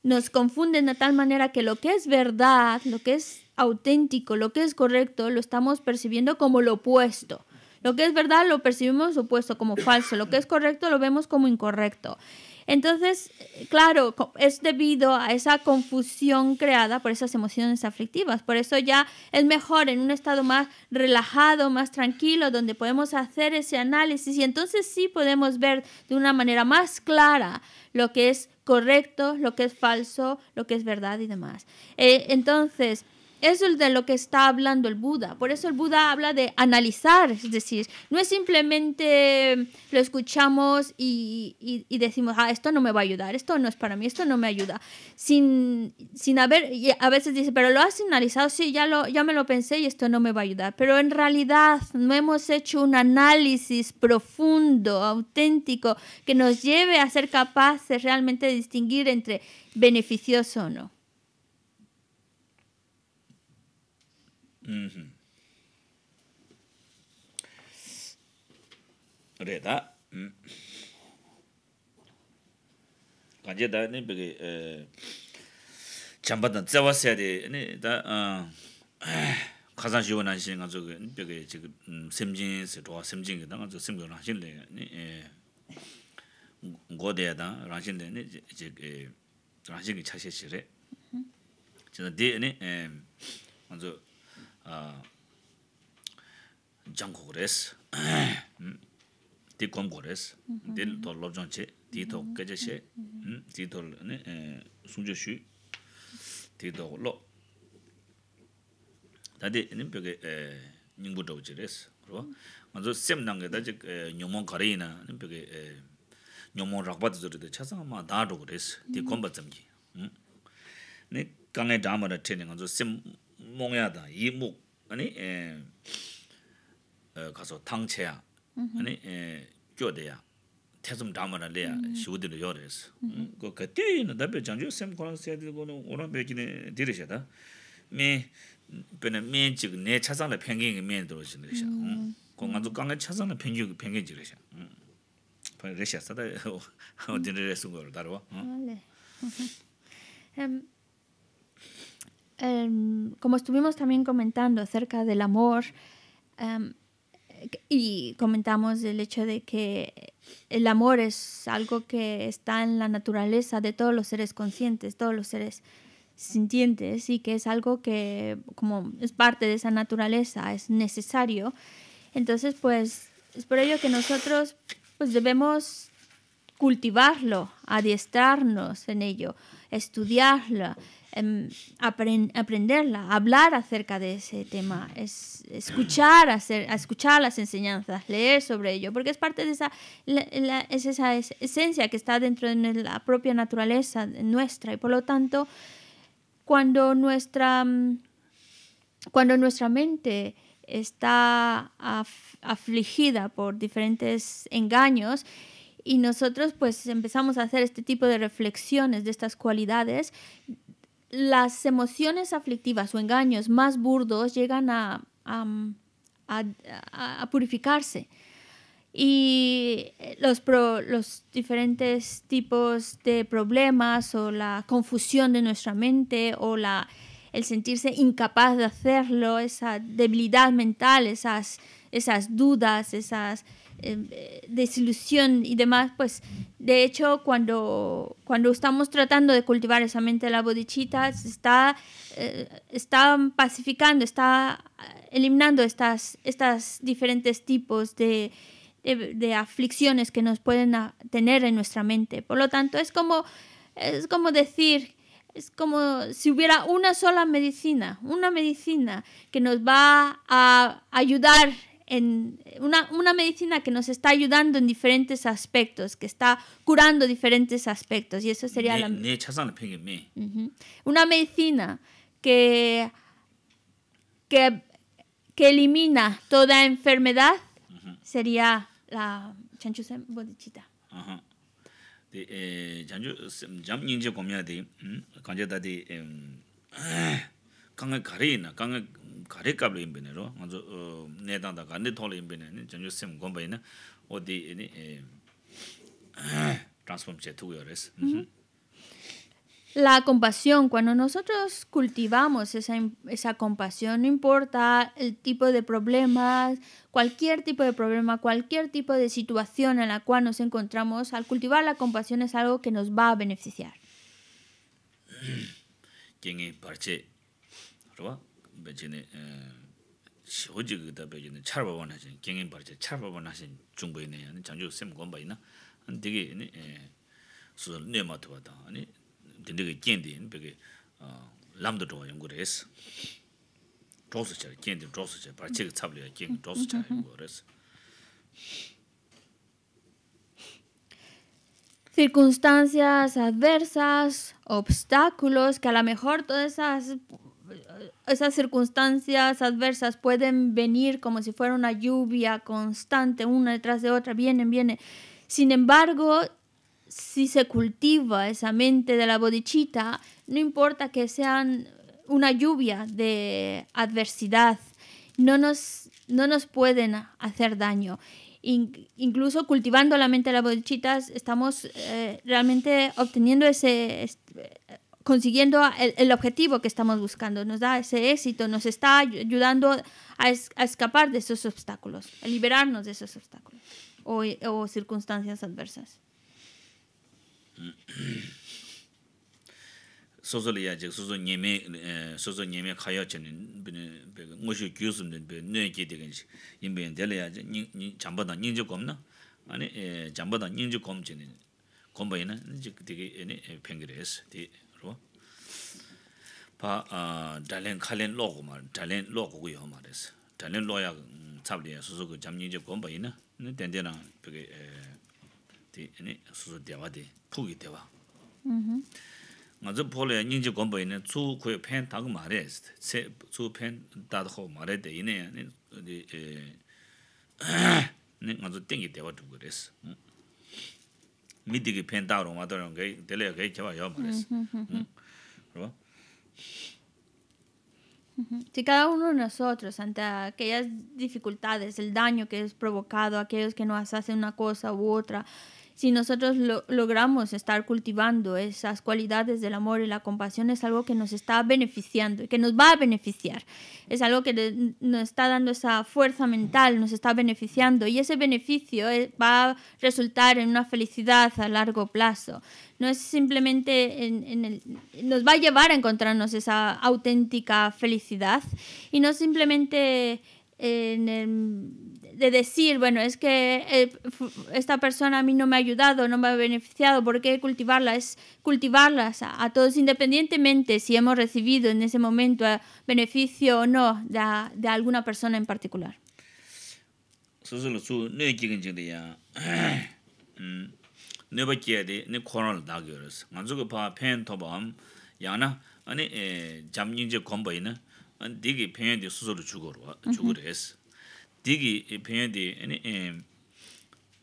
Speaker 1: nos confunden de tal manera que lo que es verdad, lo que es auténtico, lo que es correcto, lo estamos percibiendo como lo opuesto. Lo que es verdad lo percibimos opuesto como falso, lo que es correcto lo vemos como incorrecto. Entonces, claro, es debido a esa confusión creada por esas emociones aflictivas. Por eso ya es mejor en un estado más relajado, más tranquilo, donde podemos hacer ese análisis y entonces sí podemos ver de una manera más clara lo que es correcto, lo que es falso, lo que es verdad y demás. Eh, entonces, eso es de lo que está hablando el Buda. Por eso el Buda habla de analizar, es decir, no es simplemente em, lo escuchamos y, decimos, ah, esto no me va a ayudar, esto no es para mí, esto no me ayuda. Sin, haber, a veces dice, pero lo has analizado, sí, ya, lo, ya me lo pensé y esto no me va a ayudar. Pero en realidad no hemos hecho un análisis profundo, auténtico, que nos lleve a ser capaces realmente de distinguir entre beneficioso o no.
Speaker 4: 레다 간제 다네 비게 에 참바던 자와세야 돼 아니 다어 가장 좋은 안심 가지고 벽에 지금 샘진스 도와 샘진 그 당아 저 샘겨 아니 에 고대다 라신데 아니 이제 라신이 차세시래 저 뒤에 아니 에 먼저 ah... jang kuk kuk res ti kum kuk res di to lor zang che, di to kage che di to lor sung chuk shu di to lor ta di, nime peke nying bu res nga zo sem dangay ta jik nyomo kari nime peke nyomo rakpa tu zorita cha saa ma daad kuk res ti kum pat ni sem 몽야다 이목 아니 에 가서 당체야 아니 에 쪼대야 태좀 담으라 레야 시우들 요래스 그 그때는 답에 장주 쌤 거랑 세들 거는 오늘 배기네 들으셔다 미 근데 면직 내 차상의 평균이 면 들어오시는 것이야. 공간도 강의 차상의 평균 평균이 그러셔. 그러셔서 다 어디를 해서 걸 다루어.
Speaker 3: 네.
Speaker 1: 음. Em, como estuvimos también comentando acerca del amor, em, y comentamos el hecho de que el amor es algo que está en la naturaleza de todos los seres conscientes, todos los seres sintientes y que es algo que como es parte de esa naturaleza, es necesario. Entonces, pues es por ello que nosotros pues debemos cultivarlo, adiestrarnos en ello, estudiarlo, Em, aprenderla, hablar acerca de ese tema, es, escuchar, hacer, escuchar las enseñanzas, leer sobre ello, porque es parte de esa, es esa esencia que está dentro de la propia naturaleza nuestra y por lo tanto cuando nuestra, mm, cuando nuestra mente está afligida por diferentes engaños y nosotros pues empezamos a hacer este tipo de reflexiones de estas cualidades, las emociones aflictivas o engaños más burdos llegan a, purificarse. Y eh, los, los diferentes tipos de problemas o la confusión de nuestra mente o la, el sentirse incapaz de hacerlo, esa debilidad mental, esas, esas dudas, esas Em, eh, desilusión y demás, pues de hecho cuando, cuando estamos tratando de cultivar esa mente de la bodichita, eh, está, pacificando, está eh, eliminando estos estas diferentes tipos de, aflicciones que nos pueden tener en nuestra mente. Por lo tanto, es como, es como decir... Es como si hubiera una sola medicina, una medicina que nos va a ayudar una, medicina que nos está ayudando en diferentes aspectos, que está curando diferentes aspectos. Y eso sería la... Una medicina que, que, elimina toda enfermedad sería la
Speaker 4: eh,
Speaker 1: La compasión, cuando nosotros cultivamos esa, esa compasión, no importa el tipo de problemas, cualquier tipo de problema, cualquier tipo de situación en la cual nos encontramos, al cultivar la compasión es algo que nos va a beneficiar.
Speaker 4: 베진에 시호지기다 베진에 차바원 하신 경인 바르제 차바원 하신 중부에 내는 장주 쌤 건바이나 있나 안 되게 에 수도 네마트 왔다 아니 근데게 견디는 베게 어 람도 도 연구레스 조스 잘 견디 조스 잘 바치 그 잡려 견 연구레스
Speaker 1: circunstancias adversas, obstáculos, que a lo mejor todas esas esas circunstancias adversas pueden venir como si fuera una lluvia constante, una detrás de otra, vienen, vienen. Sin embargo, si se cultiva esa mente de la bodichita, no importa que sean una lluvia de adversidad, no nos, no nos pueden hacer daño. incluso cultivando la mente de la bodichita, estamos eh, realmente obteniendo ese, consiguiendo el, objetivo que estamos buscando, nos da ese éxito, nos está ayudando a, escapar de esos obstáculos, a liberarnos de esos obstáculos o, circunstancias adversas.
Speaker 4: pa 달렌 칼렌 logo ma dalen logo 달렌 로야 ma des dalen lo ya chab de su su go jam ni je go ba ina ne den de na pe ge ti ni su su de wa de pu ge de wa mhm ma zo po le ni je go ba ma ma ya ma
Speaker 3: ma
Speaker 1: Si cada uno de nosotros, ante aquellas dificultades, el daño que es provocado aquellos que nos hacen una cosa u otra, si nosotros logramos estar cultivando esas cualidades del amor y la compasión, es algo que nos está beneficiando y que nos va a beneficiar. Es algo que nos está dando esa fuerza mental, nos está beneficiando y ese beneficio eh, va a resultar en una felicidad a largo plazo. No es simplemente en, nos va a llevar a encontrarnos esa auténtica felicidad y no simplemente en de decir, bueno, es que eh, esta persona a mí no me ha ayudado, no me ha beneficiado, ¿por qué cultivarla? Es cultivarlas a, todos independientemente si hemos recibido en ese momento eh, beneficio o no de, alguna persona en particular.
Speaker 4: 디기 eh, pinyan 아니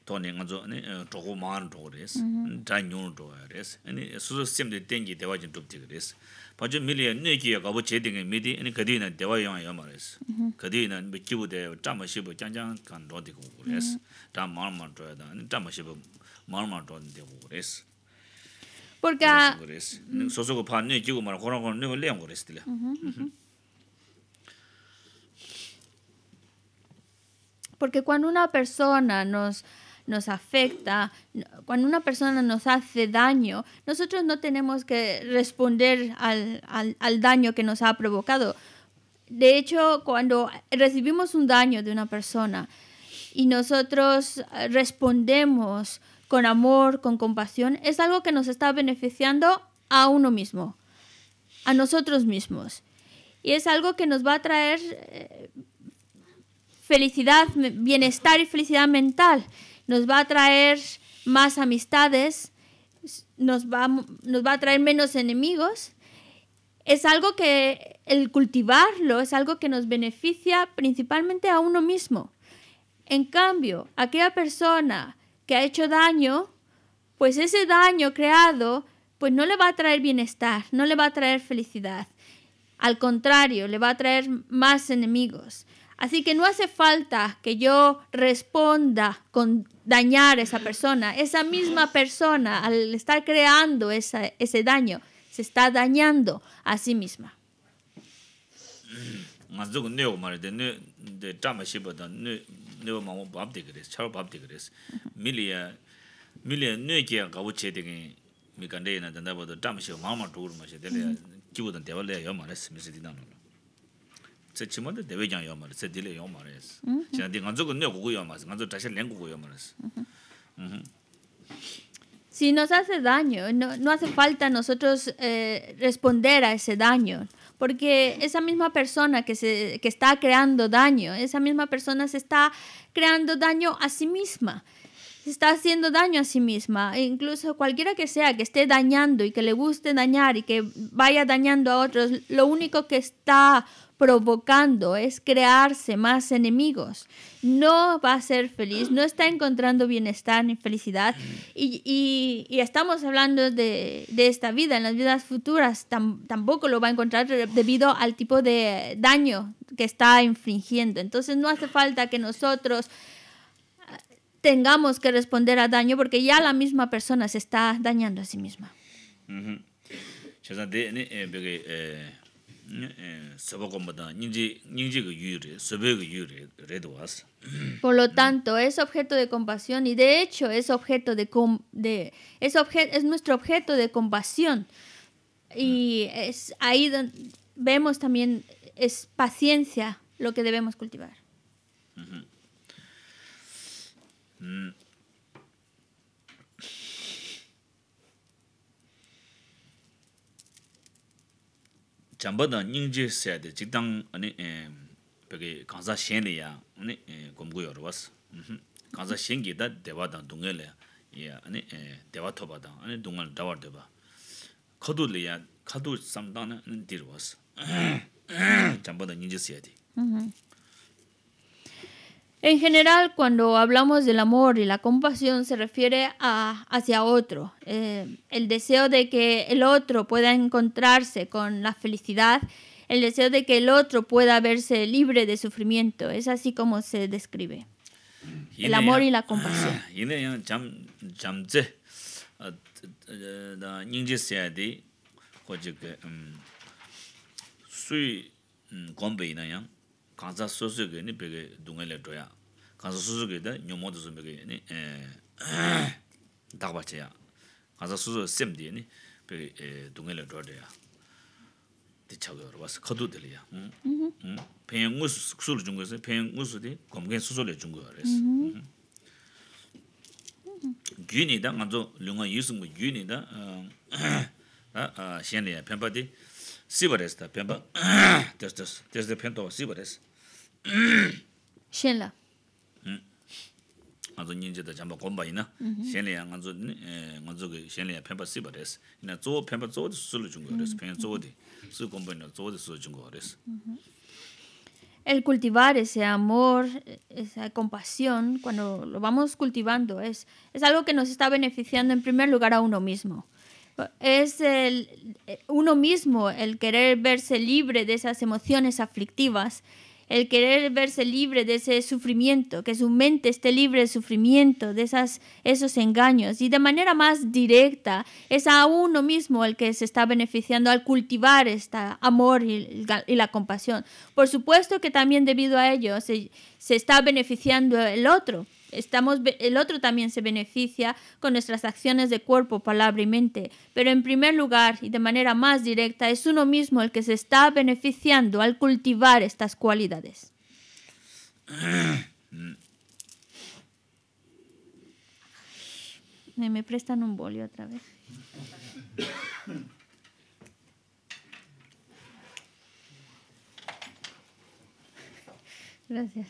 Speaker 4: toni nganzo toko eh, maan toko res, mm-hmm. dhan nyon toko res, suzo sim di tengi dewa jin tup tiga res. Pancho miliya nye kiya kabu che tinga midi kadi na dewa yuwa yuwa ma res, mm-hmm. kadi na kibu de dhamma shibu jang jang kan toko tiga wu res, dhan mm-hmm. maan maan toko da,
Speaker 1: Porque cuando una persona nos, nos afecta, cuando una persona nos hace daño, nosotros no tenemos que responder al, al, daño que nos ha provocado. De hecho, cuando recibimos un daño de una persona y nosotros respondemos con amor, con compasión, es algo que nos está beneficiando a uno mismo, a nosotros mismos. Y es algo que nos va a traer eh, felicidad, bienestar y felicidad mental. Nos va a traer más amistades, nos va, a traer menos enemigos. Es algo que el cultivarlo es algo que nos beneficia principalmente a uno mismo. En cambio, aquella persona que ha hecho daño, pues ese daño creado, pues no le va a traer bienestar, no le va a traer felicidad. Al contrario, le va a traer más enemigos. Así que no hace falta que yo responda con dañar a esa persona. Esa misma persona, al estar creando ese daño, se está dañando a sí misma. Si nos hace daño, no, no hace falta nosotros eh, responder a ese daño, porque esa misma persona que, se, que está creando daño, esa misma persona se está creando daño a sí misma se está haciendo daño a sí misma. E incluso cualquiera que sea que esté dañando y que le guste dañar y que vaya dañando a otros, lo único que está provocando, es crearse más enemigos. No va a ser feliz, no está encontrando bienestar ni felicidad. Y, estamos hablando de, esta vida, en las vidas futuras tampoco lo va a encontrar debido al tipo de daño que está infringiendo. Entonces no hace falta que nosotros eh, tengamos que responder a daño porque ya la misma persona se está dañando a sí misma. Por lo tanto, es objeto de compasión y de hecho es objeto de, de es, es nuestro objeto de compasión. Y es ahí vemos también es paciencia lo que debemos cultivar.
Speaker 4: 잠바다 닝제 세데 직당 아니 베게 간자 셴리야 아니 곰고여로 왔어 간자 셴기다 대바다 동엘레 예 아니 대바토바다 아니 동안 다워 대바 커두리야 커두 삼당은 디르 잠바다 닝제
Speaker 1: En general, cuando hablamos del amor y la compasión, se refiere a, hacia otro, eh, el deseo de que el otro pueda encontrarse con la felicidad, el deseo de que el otro pueda verse libre de sufrimiento. Es así como se describe
Speaker 3: el amor y la
Speaker 1: compasión.
Speaker 4: 가자 소소게니 베게 동엘레 도야 가자 dōyā 뇽모도 sūsū 에 다바체야 nyō 소소 셈디니 베게 āh dāq bāchayā gānsā sūsū sīm dēyā nī bēgē dōngēn lé dōyā dī chā gāyā rō wā sī khatū dhālīyā pēngi ngū sū sū rū chūnggō sī pēngi ngū sū dī
Speaker 1: El cultivar ese amor, esa compasión, cuando lo vamos cultivando, es, es algo que nos está beneficiando en primer lugar a uno mismo es uno mismo el querer verse libre de esas emociones aflictivas el querer verse libre de ese sufrimiento, que su mente esté libre de sufrimiento, de esas, esos engaños. Y de manera más directa es a uno mismo el que se está beneficiando al cultivar este amor y, la compasión. Por supuesto que también debido a ello se está beneficiando el otro. Estamos, el otro también se beneficia con nuestras acciones de cuerpo, palabra y mente, pero en primer lugar y de manera más directa es uno mismo el que se está beneficiando al cultivar estas cualidades. Me prestan un bolio otra vez. Gracias.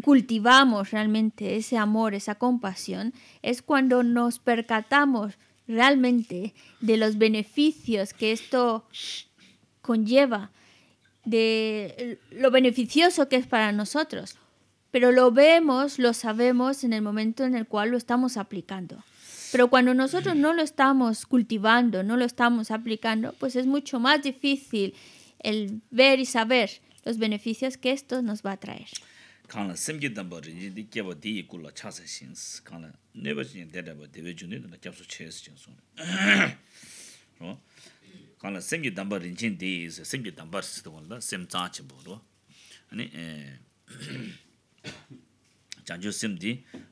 Speaker 1: cultivamos realmente ese amor, esa compasión, es cuando nos percatamos realmente de los beneficios que esto conlleva, de lo beneficioso que es para nosotros. Pero lo vemos, lo sabemos en el momento en el cual lo estamos aplicando. Pero cuando nosotros no lo estamos cultivando, no lo estamos aplicando, pues es mucho más difícil el ver y saber los beneficios que esto nos va a traer.
Speaker 4: kāla sēmjī dāmbā rīñjī dī kiawa dī yī kūla chāsa xīns, kāla nēba chīñi dēdā bā dēvē chūni dāna kiawsu chēs chīns. dī yī sī tā kōla dā sēm tsā chī bō rō. Ani, chāngchū sēm dī,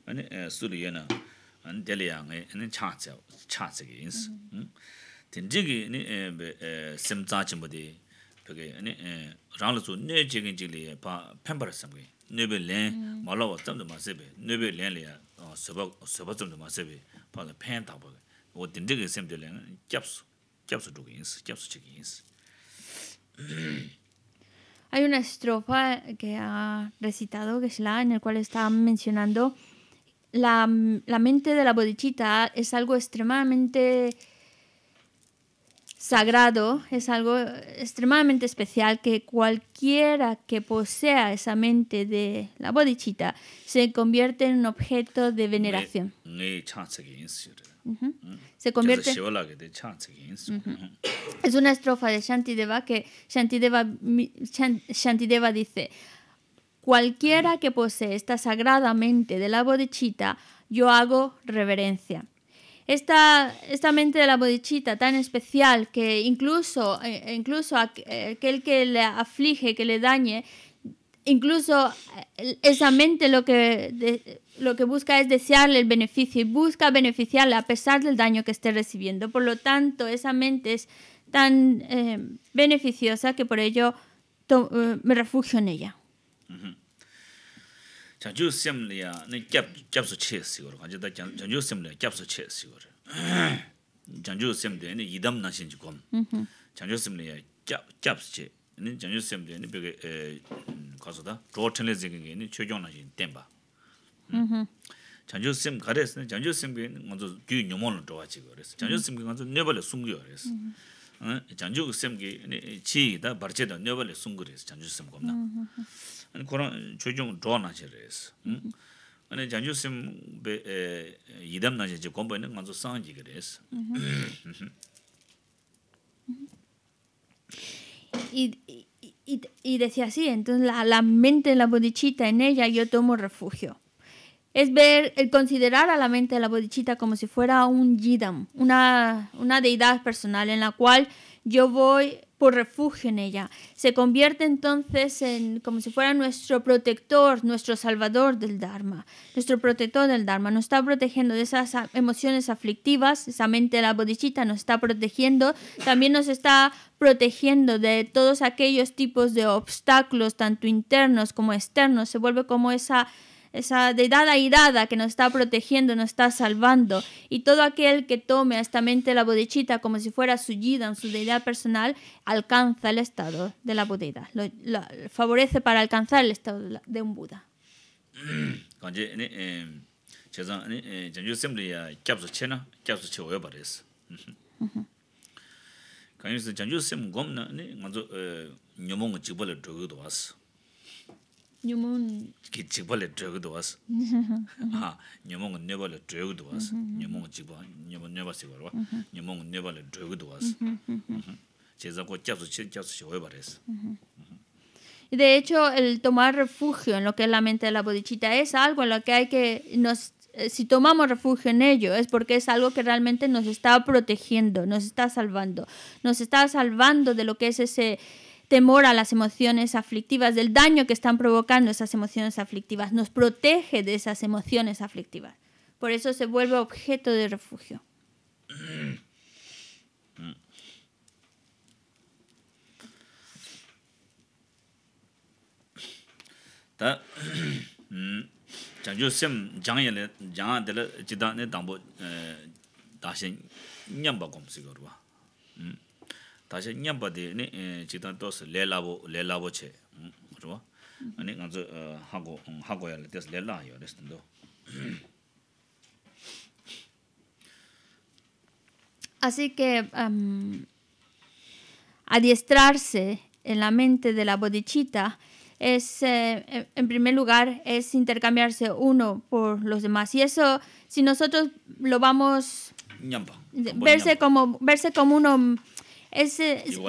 Speaker 4: ani sū rī yé na, ani dēli yā dī sū nē nöbe len malawa tsamdo masebe, nöbe len le ya seba tsamdo masebe, pala pen tabo, o dindiga semde len gyabsu, gyabsu dhuga insi, gyabsu chiga insi.
Speaker 1: Hay una estrofa que ha recitado que es la en el cual está mencionando la, la mente de la bodichita es algo extremadamente sagrado, es algo extremadamente especial que cualquiera que posea esa mente de la bodichita se convierte en un objeto de veneración. Se convierte. Es una estrofa de Shantideva que Shantideva, Shantideva dice: Cualquiera mm. que posee esta sagrada mente de la bodichita, yo hago reverencia esta, esta mente de la bodichita tan especial que incluso, eh, incluso eh, aquel que le aflige, que le dañe, incluso eh, esa mente lo que, lo que busca es desearle el beneficio y busca beneficiarle a pesar del daño que esté recibiendo. Por lo tanto, esa mente es tan beneficiosa que por ello me refugio en ella.
Speaker 4: Cangcheer Sem ya Kyab Su Che Sye Kor slowly, CB has を mid to normalize the
Speaker 3: scoldings,
Speaker 4: Khancada Cangcheer Sem ya Kyab Su Che Sye Kor fairly, CB has a AUR hint too much. Cangcheer Sem ya i Dam Naansheen Che Kom CB has CORRECT DYADAM
Speaker 3: NAJ
Speaker 1: y, y, y decía así, entonces la, la mente de la bodichita en ella yo tomo refugio. Es ver, el considerar a la mente de la bodichita como si fuera un yidam, una, una deidad personal en la cual yo voy por refugio en ella. Se convierte entonces en como si fuera nuestro protector, nuestro salvador del Dharma, nuestro protector del Dharma. Nos está protegiendo de esas emociones aflictivas, esa mente de la bodhichitta nos está protegiendo, también nos está protegiendo de todos aquellos tipos de obstáculos, tanto internos como externos. Se vuelve como esa esa deidad airada que nos está protegiendo, nos está salvando. Y todo aquel que tome a esta mente la bodichita como si fuera su en su deidad personal, alcanza el estado de la bodida Lo, favorece para alcanzar el estado de, un Buda. Y De hecho, el tomar refugio en lo que es la mente de la bodichita es algo en lo que hay que nos eh, si tomamos refugio en ello es porque es algo que realmente nos está protegiendo, nos está salvando, nos está salvando de lo que es ese temor a las emociones aflictivas, del daño que están provocando esas emociones aflictivas, nos protege de esas emociones aflictivas. Por eso se vuelve objeto de refugio. Así que em, adiestrarse en la mente de la bodichita es, eh, en primer lugar, es intercambiarse uno por los demás. Y eso, si nosotros lo vamos... Verse como, verse como uno es,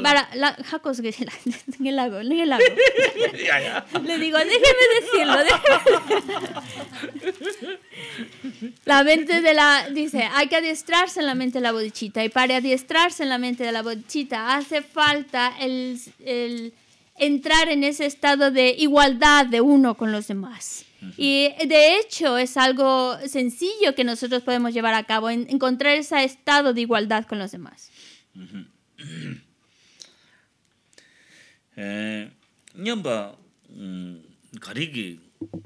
Speaker 1: para la, Jacos el lago, el lago.
Speaker 3: Le digo, déjeme decirlo,
Speaker 1: La mente de la dice, hay que adiestrarse en la mente de la bodichita y para adiestrarse en la mente de la bodichita hace falta el, el entrar en ese estado de igualdad de uno con los demás. Y de hecho es algo sencillo que nosotros podemos llevar a cabo, en encontrar ese estado de igualdad con los demás.
Speaker 4: Ehm, nyamba karigi mm,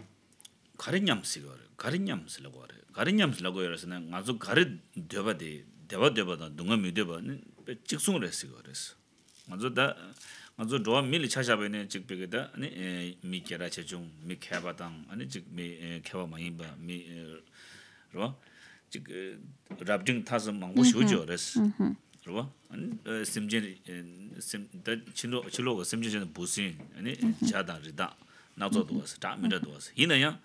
Speaker 4: kari nyamsi gore, 그래 nyamsi 그래서는 아주 가리 되바데 lago gore se 직송을 nga zo kari deba de, deba deba da, dunga 아니 deba, chiksung re si 직미 se. Nga zo da, nga zo dhuwa mili chachabay chik peke da, e, chik e, e, chik rabding jo rwa 아니 sim da chilo chilo ga 무슨 아니 자다리다 나도도스 cha da ri da na zo duwa sa ta mi da duwa sa ina ya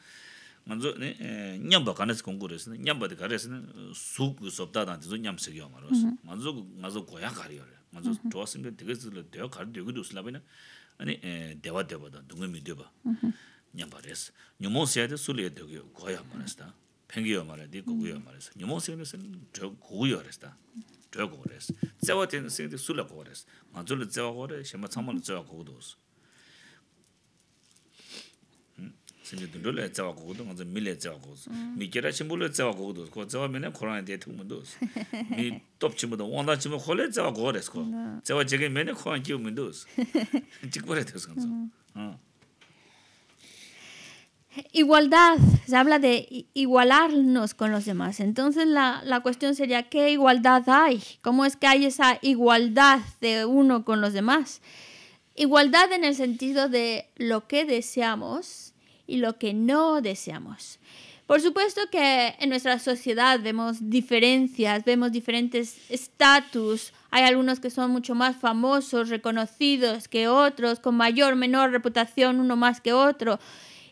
Speaker 4: manzo ne nyamba ka nes kongu res ne nyamba de ka res ne su gu so da da zo nyam se gyo ma ro manzo ma zo go ya ga zhuwa kogu res. Tsewa ten singa tik sula kogu res. Nga zhuwa zhuwa kogu res,
Speaker 1: Igualdad, se habla de igualarnos con los demás. Entonces la, cuestión sería, ¿qué igualdad hay? ¿Cómo es que hay esa igualdad de uno con los demás? Igualdad en el sentido de lo que deseamos y lo que no deseamos. Por supuesto que en nuestra sociedad vemos diferencias, vemos diferentes estatus. Hay algunos que son mucho más famosos, reconocidos que otros, con mayor, o menor reputación uno más que otro.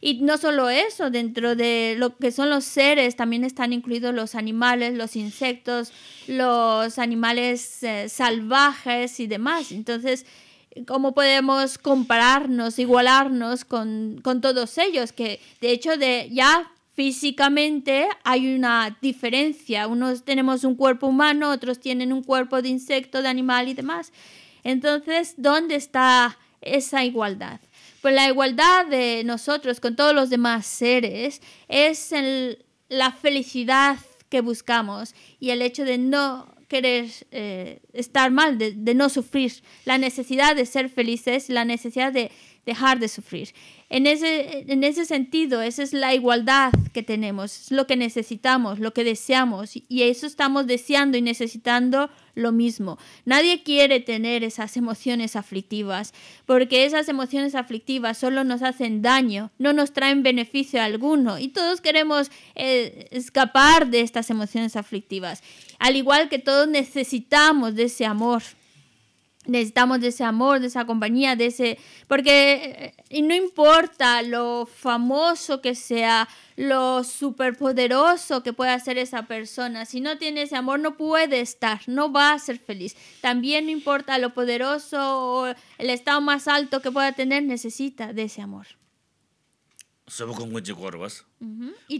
Speaker 1: Y no solo eso, dentro de lo que son los seres también están incluidos los animales, los insectos, los animales eh, salvajes y demás. Entonces, ¿cómo podemos compararnos, igualarnos con, con todos ellos? Que de hecho de, ya físicamente hay una diferencia. Unos tenemos un cuerpo humano, otros tienen un cuerpo de insecto, de animal y demás. Entonces, ¿dónde está esa igualdad? la igualdad de nosotros con todos los demás seres es la felicidad que buscamos y el hecho de no querer eh, estar mal, de, no sufrir, la necesidad de ser felices, la necesidad de dejar de sufrir. En ese, sentido, esa es la igualdad que tenemos, es lo que necesitamos, lo que deseamos, y eso estamos deseando y necesitando lo mismo. Nadie quiere tener esas emociones aflictivas, porque esas emociones aflictivas solo nos hacen daño, no nos traen beneficio alguno, y todos queremos eh, escapar de estas emociones aflictivas, al igual que todos necesitamos de ese amor necesitamos de ese amor, de esa compañía, de ese... Porque eh, y no importa lo famoso que sea, lo superpoderoso que pueda ser esa persona, si no tiene ese amor no puede estar, no va a ser feliz. También no importa lo poderoso o el estado más alto que pueda tener, necesita de ese amor. Y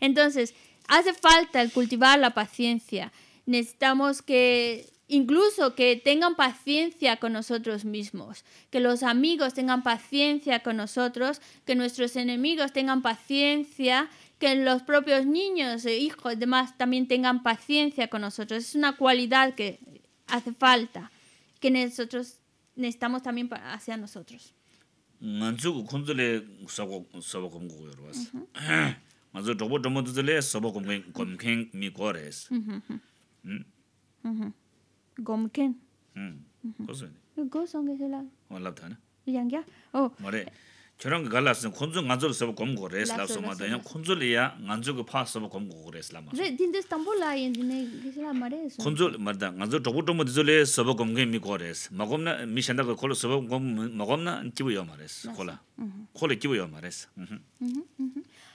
Speaker 1: Entonces, hace falta cultivar la paciencia. Necesitamos que incluso que tengan paciencia con nosotros mismos, que los amigos tengan paciencia con nosotros, que nuestros enemigos tengan paciencia, que los propios niños, e hijos, demás también tengan paciencia con nosotros. Es una cualidad que hace falta, que nosotros necesitamos también hacia nosotros.
Speaker 4: Manzugo kunzule sabo sabo con yorwas. Mazo dobo domo dzule sabo con gobernos.
Speaker 1: Mhm. Mhm. Gomken.
Speaker 4: Mhm. Cosa.
Speaker 1: Cosa que Hola, Tana. Yangya. Oh. Mare.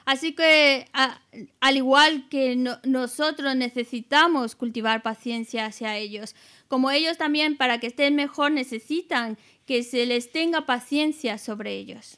Speaker 1: Así que, al igual que nosotros necesitamos cultivar paciencia hacia ellos, como ellos también para que estén mejor necesitan que se les tenga paciencia sobre ellos.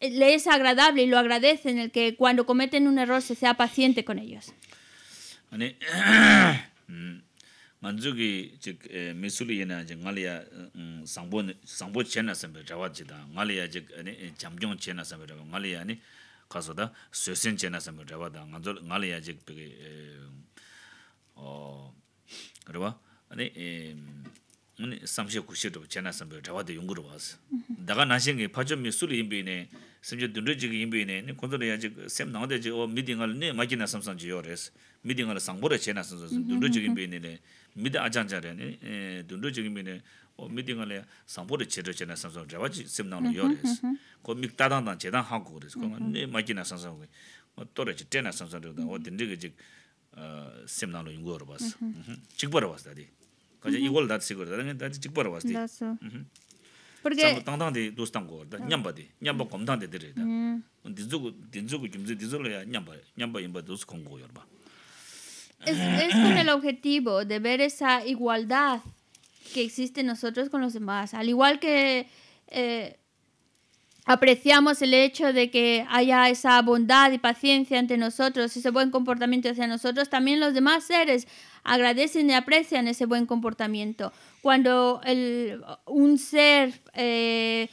Speaker 1: le es agradable y lo agradece en el que cuando cometen un error se sea paciente con ellos.
Speaker 4: muni samshir kushir rupu chay na samsar dhawa dhi yungur rupas. dhaka na shingi pachom mi suli inbi ine, samshir dhundru jik inbi ine, kondora ya jik sem na nga dhe jik o midi nga lu ni maki na samsar jio yores, midi nga lu sangpo rupu chay na samsar, dhundru jik inbi ine, midi ajang jari, dhundru jik inbi ine, o midi nga lu ya sangpo rupu che Es, con el
Speaker 1: objetivo de ver esa igualdad que existe nosotros con los demás. Al igual que eh, apreciamos el hecho de que haya esa bondad y paciencia entre nosotros, ese buen comportamiento hacia nosotros, también los demás seres agradecen y aprecian ese buen comportamiento. Cuando un ser eh,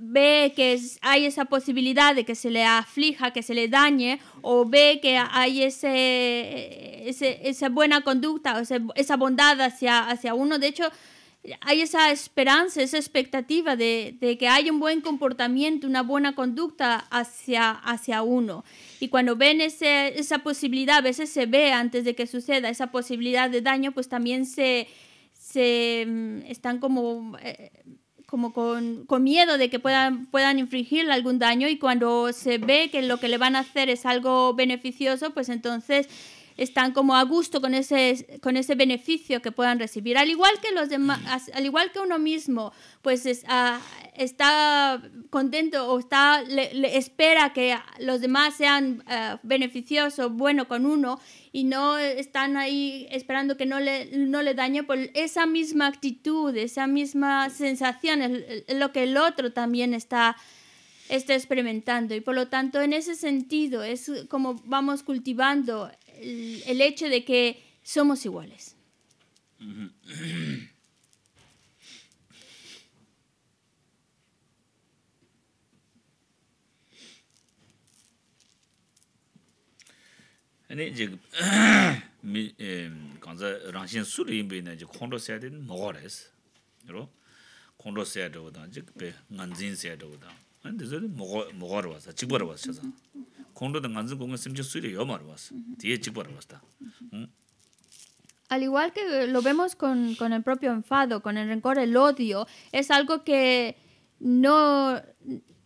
Speaker 1: ve que hay esa posibilidad de que se le aflija, que se le dañe, o ve que hay ese, esa buena conducta, o esa bondad hacia, hacia uno, de hecho, hay esa esperanza, esa expectativa de, que hay un buen comportamiento, una buena conducta hacia, hacia uno. Y cuando ven esa posibilidad, a veces se ve antes de que suceda esa posibilidad de daño, pues también se, se mm, están como, eh, como con, miedo de que puedan, puedan infringirle algún daño y cuando se ve que lo que le van a hacer es algo beneficioso, pues entonces están como a gusto con ese, con ese beneficio que puedan recibir. Al igual que los demás, al igual que uno mismo, pues ah, está contento o está, le, espera que los demás sean ah, beneficiosos, bueno con uno y no están ahí esperando que no le, no le dañe por esa misma actitud, esa misma sensación, es lo que el otro también está está experimentando y por lo tanto en ese sentido es como vamos cultivando el hecho de que somos iguales.
Speaker 4: Ani je mi kanza ranjin suri be na je khondo se de nogares. Ro khondo se de da je be nganjin se de da. Ani de zori mogor mogor wa sa chigbar
Speaker 1: al igual que lo vemos con, el propio enfado, con el rencor, el odio, es algo que no,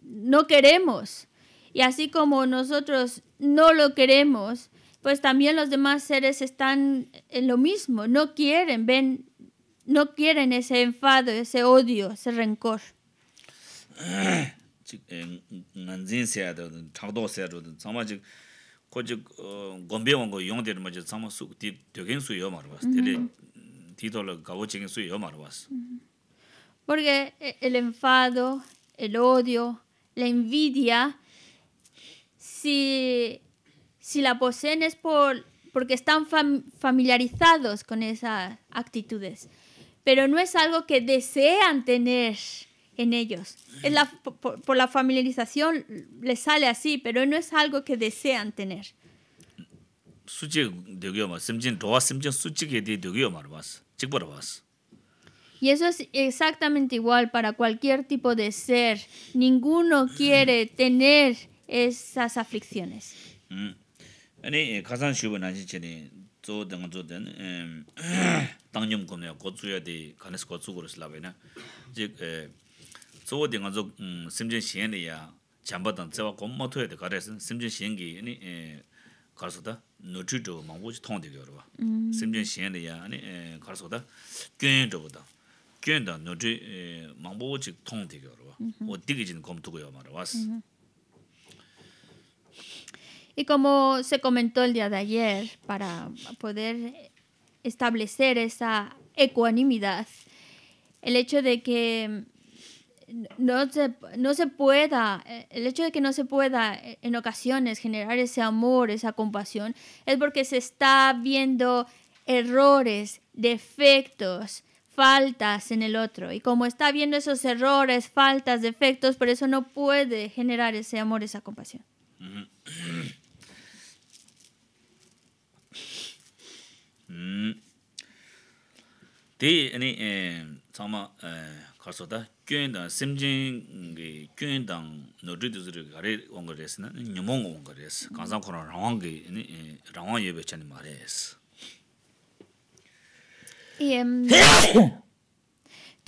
Speaker 1: no queremos. Y así como nosotros no lo queremos, pues también los demás seres están en lo mismo, no quieren, ven, no quieren ese enfado, ese odio, ese rencor. porque el enfado el odio la envidia si si la poseen es por porque están familiarizados con esas actitudes pero no es algo que desean tener en ellos. por, la familiarización les sale así, pero no es algo que desean tener. Y eso es exactamente igual para cualquier tipo de ser. Ninguno quiere tener esas aflicciones.
Speaker 4: tsuwa di nga zo mm, simchen shen li ya chanpa tang tsewa kumma tuya eh, di kare sin simchen shen gi ini da nutri dhubu mangbo chi thong di kyo rwa simchen shen li ya ini eh, da gyen dhubu da nutri eh, mangbo chi thong di kyo o digi jin kum tu kuyo mara was mm-hmm.
Speaker 1: y como se comentó el día de ayer para poder establecer esa ecuanimidad el hecho de que no se, no se pueda, eh, el hecho de que no se pueda eh, en ocasiones generar ese amor, esa compasión, es porque se está viendo errores, defectos, faltas en el otro. Y como está viendo esos errores, faltas, defectos, por eso no puede generar ese amor, esa compasión.
Speaker 3: Mm. Mm
Speaker 4: kyenda semjin ge kyendang no riduzuru gare ongares na nyomong ongares kansan kono rawang ge ni rawang yebe chani mares
Speaker 1: y um,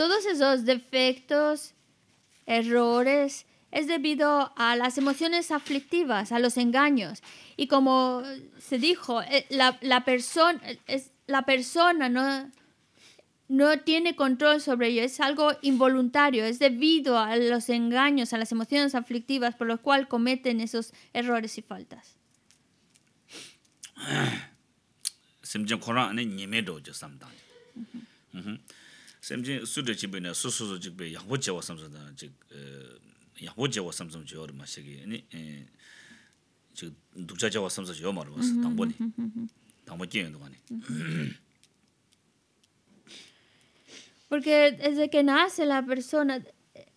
Speaker 1: todos esos defectos errores es debido a las emociones aflictivas, a los engaños. Y como se dijo, eh, la, la, persona, es la persona no, no tiene control sobre ello, es algo involuntario, es debido a los engaños, a las emociones aflictivas por los cuales cometen esos errores y faltas. Porque desde que nace la persona,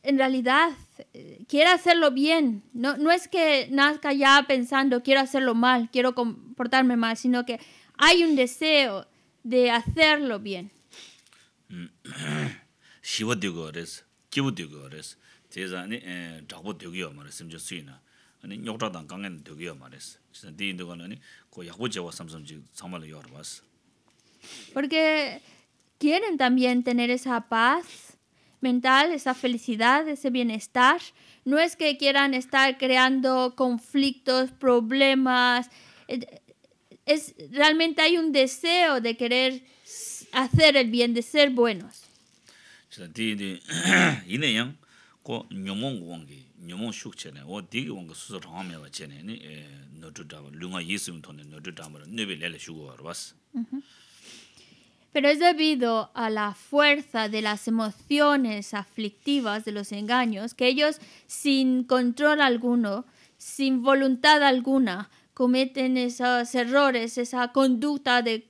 Speaker 1: en realidad, eh, quiere hacerlo bien. No, no es que nazca ya pensando, quiero hacerlo mal, quiero comportarme mal, sino que hay un deseo de hacerlo bien. Porque quieren también tener esa paz mental, esa felicidad, ese bienestar. No es que quieran estar creando conflictos, problemas. Eh, es, realmente hay un deseo de querer hacer el bien, de ser buenos. pero es debido a la fuerza de las emociones aflictivas de los engaños que ellos sin control alguno, sin voluntad alguna, cometen esos errores, esa conducta de,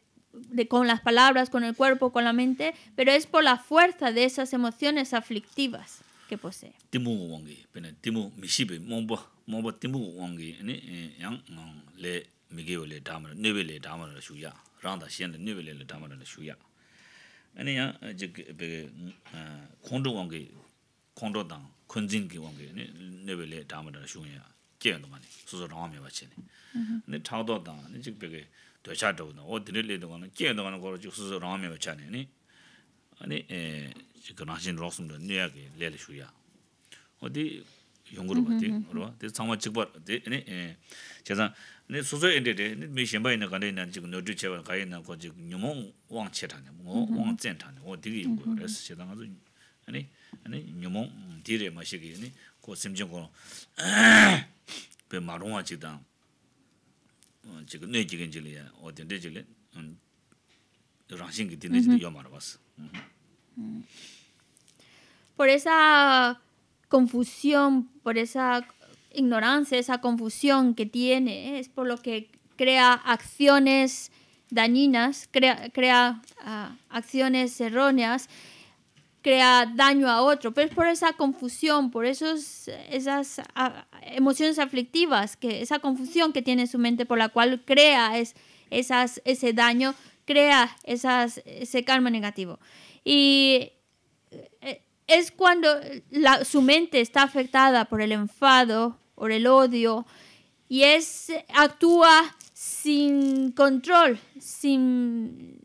Speaker 1: con las palabras, con el cuerpo, con la mente, pero es por la fuerza de esas emociones aflictivas que posee.
Speaker 4: rāndā xiānda nīwē lēlē dhāma rāndā shūyā. Anī yā, eh, kōndō eh, eh, wāngi, kōndō tāng, kōndzīng kī wāngi nīwē lē dhāma rāndā shūyā, kēyā ngā mañi, sūsō rāngā miwā chēni. Mm-hmm. Anī tāgdō tāng, anī jīg bēgē, dōchā tōg tāng, o dhīrī lē tōg wāna, nīyā shūyā. yungurwa mm -hmm. di, urwa, di tsangwa chikpar, di, ini, ini, chesang, ini suzo indi di, ini mi shenpa ina kanda ina, chik nyodri chewa, kaya ina kwa chik nyumung wang che tanya, wang mm -hmm. zen tanya, wang digi yungurwa, res, 어 azu, ini, ini, nyumung
Speaker 1: Por esa... confusión, por esa ignorancia, esa confusión que tiene, ¿eh? es por lo que crea acciones dañinas, crea, ah, acciones erróneas, crea daño a otro, pero es por esa confusión, por esos, esas ah, emociones aflictivas, que, esa confusión que tiene su mente por la cual crea es, esas, ese daño, crea esas, ese karma negativo. Y eh, es cuando eh, su mente está afectada por el enfado, por el odio, y es, actúa sin control, sin,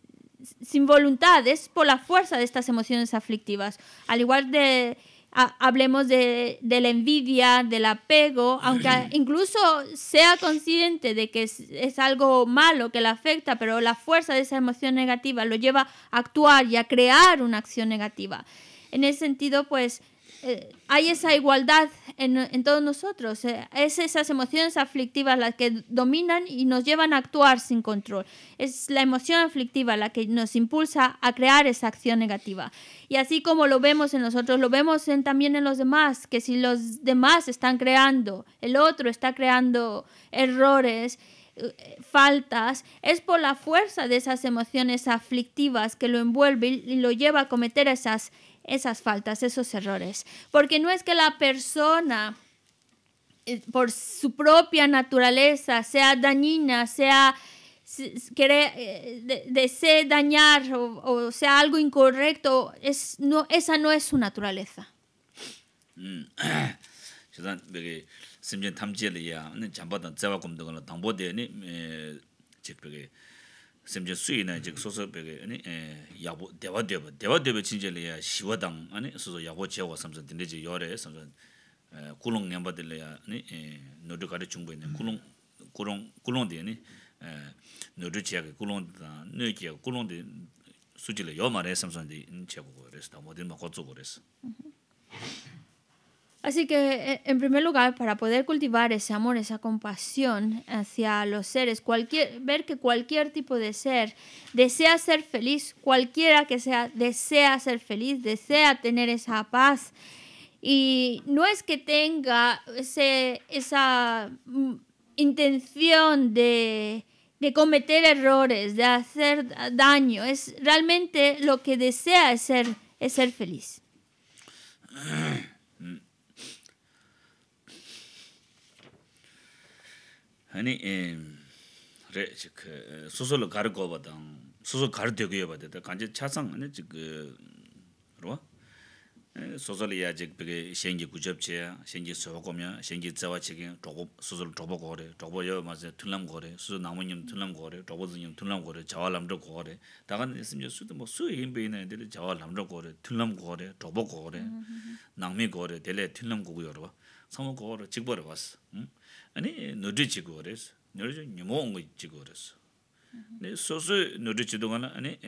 Speaker 1: voluntad, es por la fuerza de estas emociones aflictivas. Al igual de hablemos de, la envidia, del apego, aunque incluso sea consciente de que es, algo malo que la afecta, pero la fuerza de esa emoción negativa lo lleva a actuar y a crear una acción negativa en ese sentido, pues eh, hay esa igualdad en, todos nosotros. Eh, es esas emociones aflictivas las que dominan y nos llevan a actuar sin control. Es la emoción aflictiva la que nos impulsa a crear esa acción negativa. Y así como lo vemos en nosotros, lo vemos también en los demás, que si los demás están creando, el otro está creando errores, eh, faltas es por la fuerza de esas emociones aflictivas que lo envuelve y lo lleva a cometer esas esas faltas, esos errores. Porque no es que la persona eh, por su propia naturaleza sea dañina, sea quiere, eh, desee dañar o, sea algo incorrecto, es, esa no es su naturaleza.
Speaker 4: semche sui naajik sosa pege 에 야보 eh, dewa dewa dewa dewa dewa dewa chinchaya le yaa shiwa dhamani sosa yaabu chaya waa 에 le chaya yaa rea samsondi eh, kulung nyambadi le yaa nooryo kaare chungbo ene kulung kulung kulung de yaa nooryo chaya ke kulung nooye ke yaa kulung de le
Speaker 1: eh, Así que, eh, en primer lugar, para poder cultivar ese amor, esa compasión hacia los seres, ver que cualquier tipo de ser desea ser feliz, cualquiera que sea, desea ser feliz, desea tener esa paz. Y no es que tenga esa mm, intención de, cometer errores, de hacer daño. Es realmente lo que desea es ser feliz.
Speaker 4: 아니 에즉 소소로 가르고 받아 소소 해 받아 간제 차상 아니 지금 로 소소리야 즉 비게 생기 구접체 생기 소고면 생기 자와 지금 조고 소소로 조보 거래 조보 여 맞아 틀람 거래 소소 나무님 틀람 거래 조보님 틀람 거래 자와람도 거래 다간 있으면 수도 뭐 수의 힘 베이나 애들 자와람도 거래 틀람 거래 조보 거래 남미 거래 될래 틀람 거고 여러분 성공 거를 직보를 봤어 응 아니 노르지 고레스 노르지 뉴몽 지 고레스 네 소소 노르지 동안 아니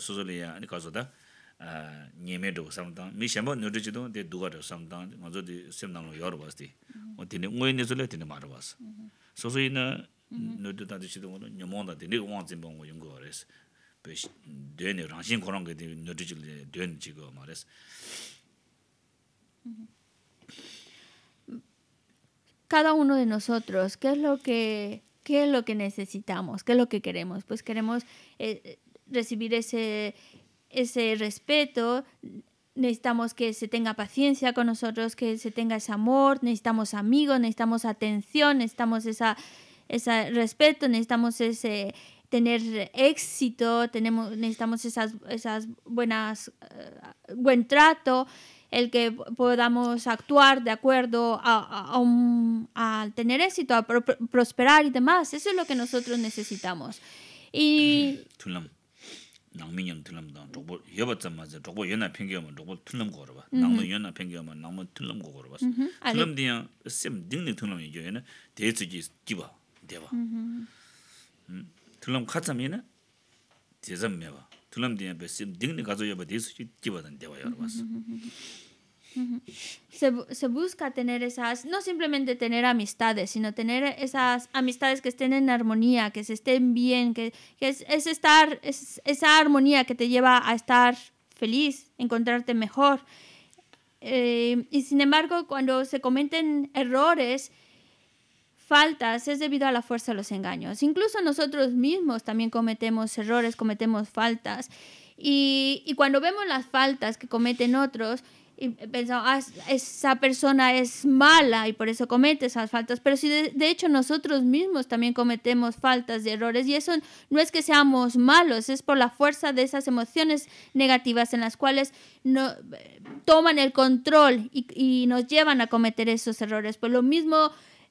Speaker 4: 소소리야 아니 가서다 아 니메도 삼당 미샴보 노르치도 데 두가도 삼당 맞어디 셈나로 여러바스디 어 디네 응외네 졸레 디네 마르바스 소소이나 노르다도 지동은 뉴몽다 디네 왕진봉 거 연구 거레스 베시 되네 랑신 그런 게 되는 지거 말레스
Speaker 1: cada uno de nosotros, qué es lo que, qué es lo que necesitamos, qué es lo que queremos. Pues queremos eh, recibir ese, ese respeto, necesitamos que se tenga paciencia con nosotros, que se tenga ese amor, necesitamos amigos, necesitamos atención, necesitamos esa, ese respeto, necesitamos ese tener éxito, tenemos, necesitamos esas, esas buenas, eh, buen trato el que podamos actuar de acuerdo a, a, tener éxito, a prosperar y demás. Eso es lo que nosotros necesitamos. Y se, busca tener esas, no simplemente tener amistades, sino tener esas amistades que estén en armonía, que se estén bien, que, es, es, estar, es esa armonía que te lleva a estar feliz, encontrarte mejor. Eh, y sin embargo, cuando se cometen errores, faltas es debido a la fuerza de los engaños. Incluso nosotros mismos también cometemos errores, cometemos faltas. Y, cuando vemos las faltas que cometen otros, pensamos, ah, esa persona es mala y por eso comete esas faltas. Pero si de, hecho nosotros mismos también cometemos faltas y errores y eso no es que seamos malos, es por la fuerza de esas emociones negativas en las cuales eh, toman el control y, y nos llevan a cometer esos errores. Pues lo mismo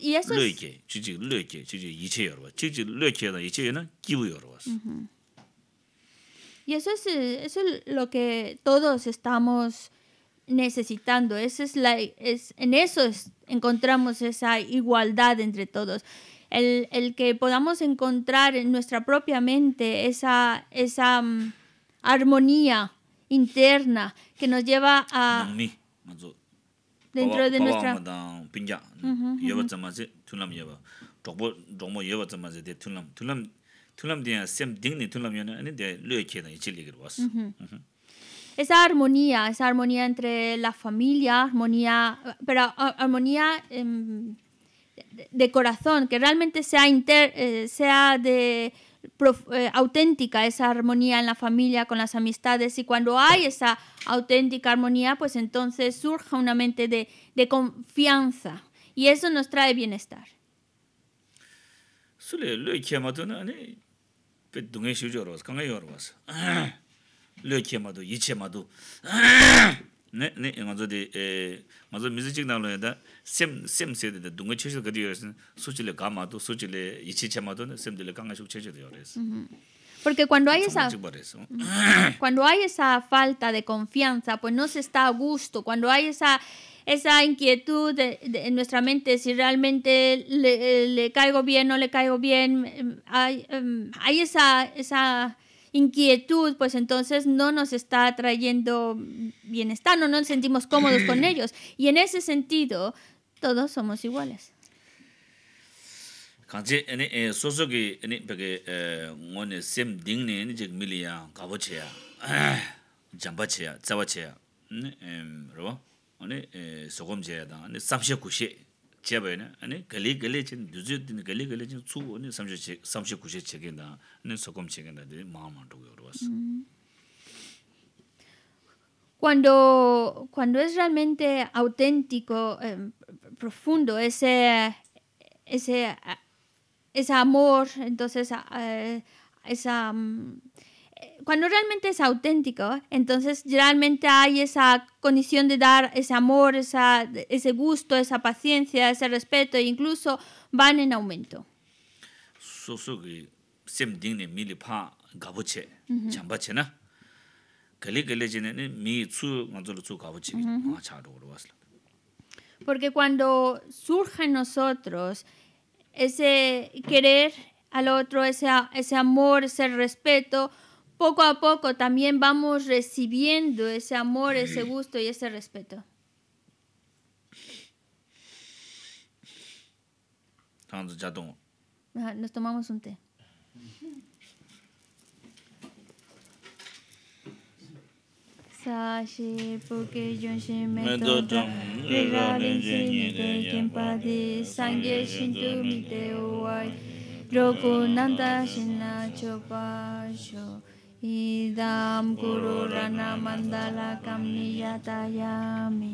Speaker 1: Y eso es... lo que todos estamos necesitando. es es, en eso encontramos esa igualdad entre todos. El, que podamos encontrar en nuestra propia mente esa, esa mm, armonía interna que nos lleva a dentro de nuestra dang
Speaker 4: pinja yeba tsama se tunlam yeba dokbo dokmo yeba tsama se de tunlam tunlam tunlam de sem ding ni tunlam yana ani de lue che na ichi ligir was
Speaker 1: esa armonía esa armonía entre la familia armonía pero armonía eh, de corazón que realmente sea inter eh, sea de eh, auténtica esa armonía en la familia, con las amistades, y cuando hay esa auténtica armonía, pues entonces surge una mente de, de confianza y eso nos trae bienestar.
Speaker 4: Porque
Speaker 1: cuando hay esa cuando hay esa falta de confianza, pues no se está a gusto. Cuando hay esa esa inquietud en nuestra mente, si realmente le, caigo bien, o no le caigo bien, em, hay, em, hay esa, esa inquietud, pues entonces no nos está trayendo bienestar, no nos sentimos cómodos con ellos. Y en ese sentido, todos somos iguales. Cuando, cuando es realmente auténtico, eh, profundo, ese, ese, ese amor, entonces eh, esa, mm, cuando realmente es auténtico, entonces realmente hay esa condición de dar ese amor, esa, ese gusto, esa paciencia, ese respeto, e incluso van en aumento. Porque cuando surge en nosotros ese querer al otro, ese, ese amor, ese respeto, poco a poco también vamos recibiendo ese amor, ese mm. gusto y ese respeto.
Speaker 4: Nos
Speaker 1: tomamos un té. Sashi Puki Junshi Meto Dong
Speaker 4: Riga Rinshi
Speaker 1: Nite Kenpati Sangye Shintu Mite Uwai Roku Nanda Shina Chopa Sho idam guru rana mandala kamniyatayami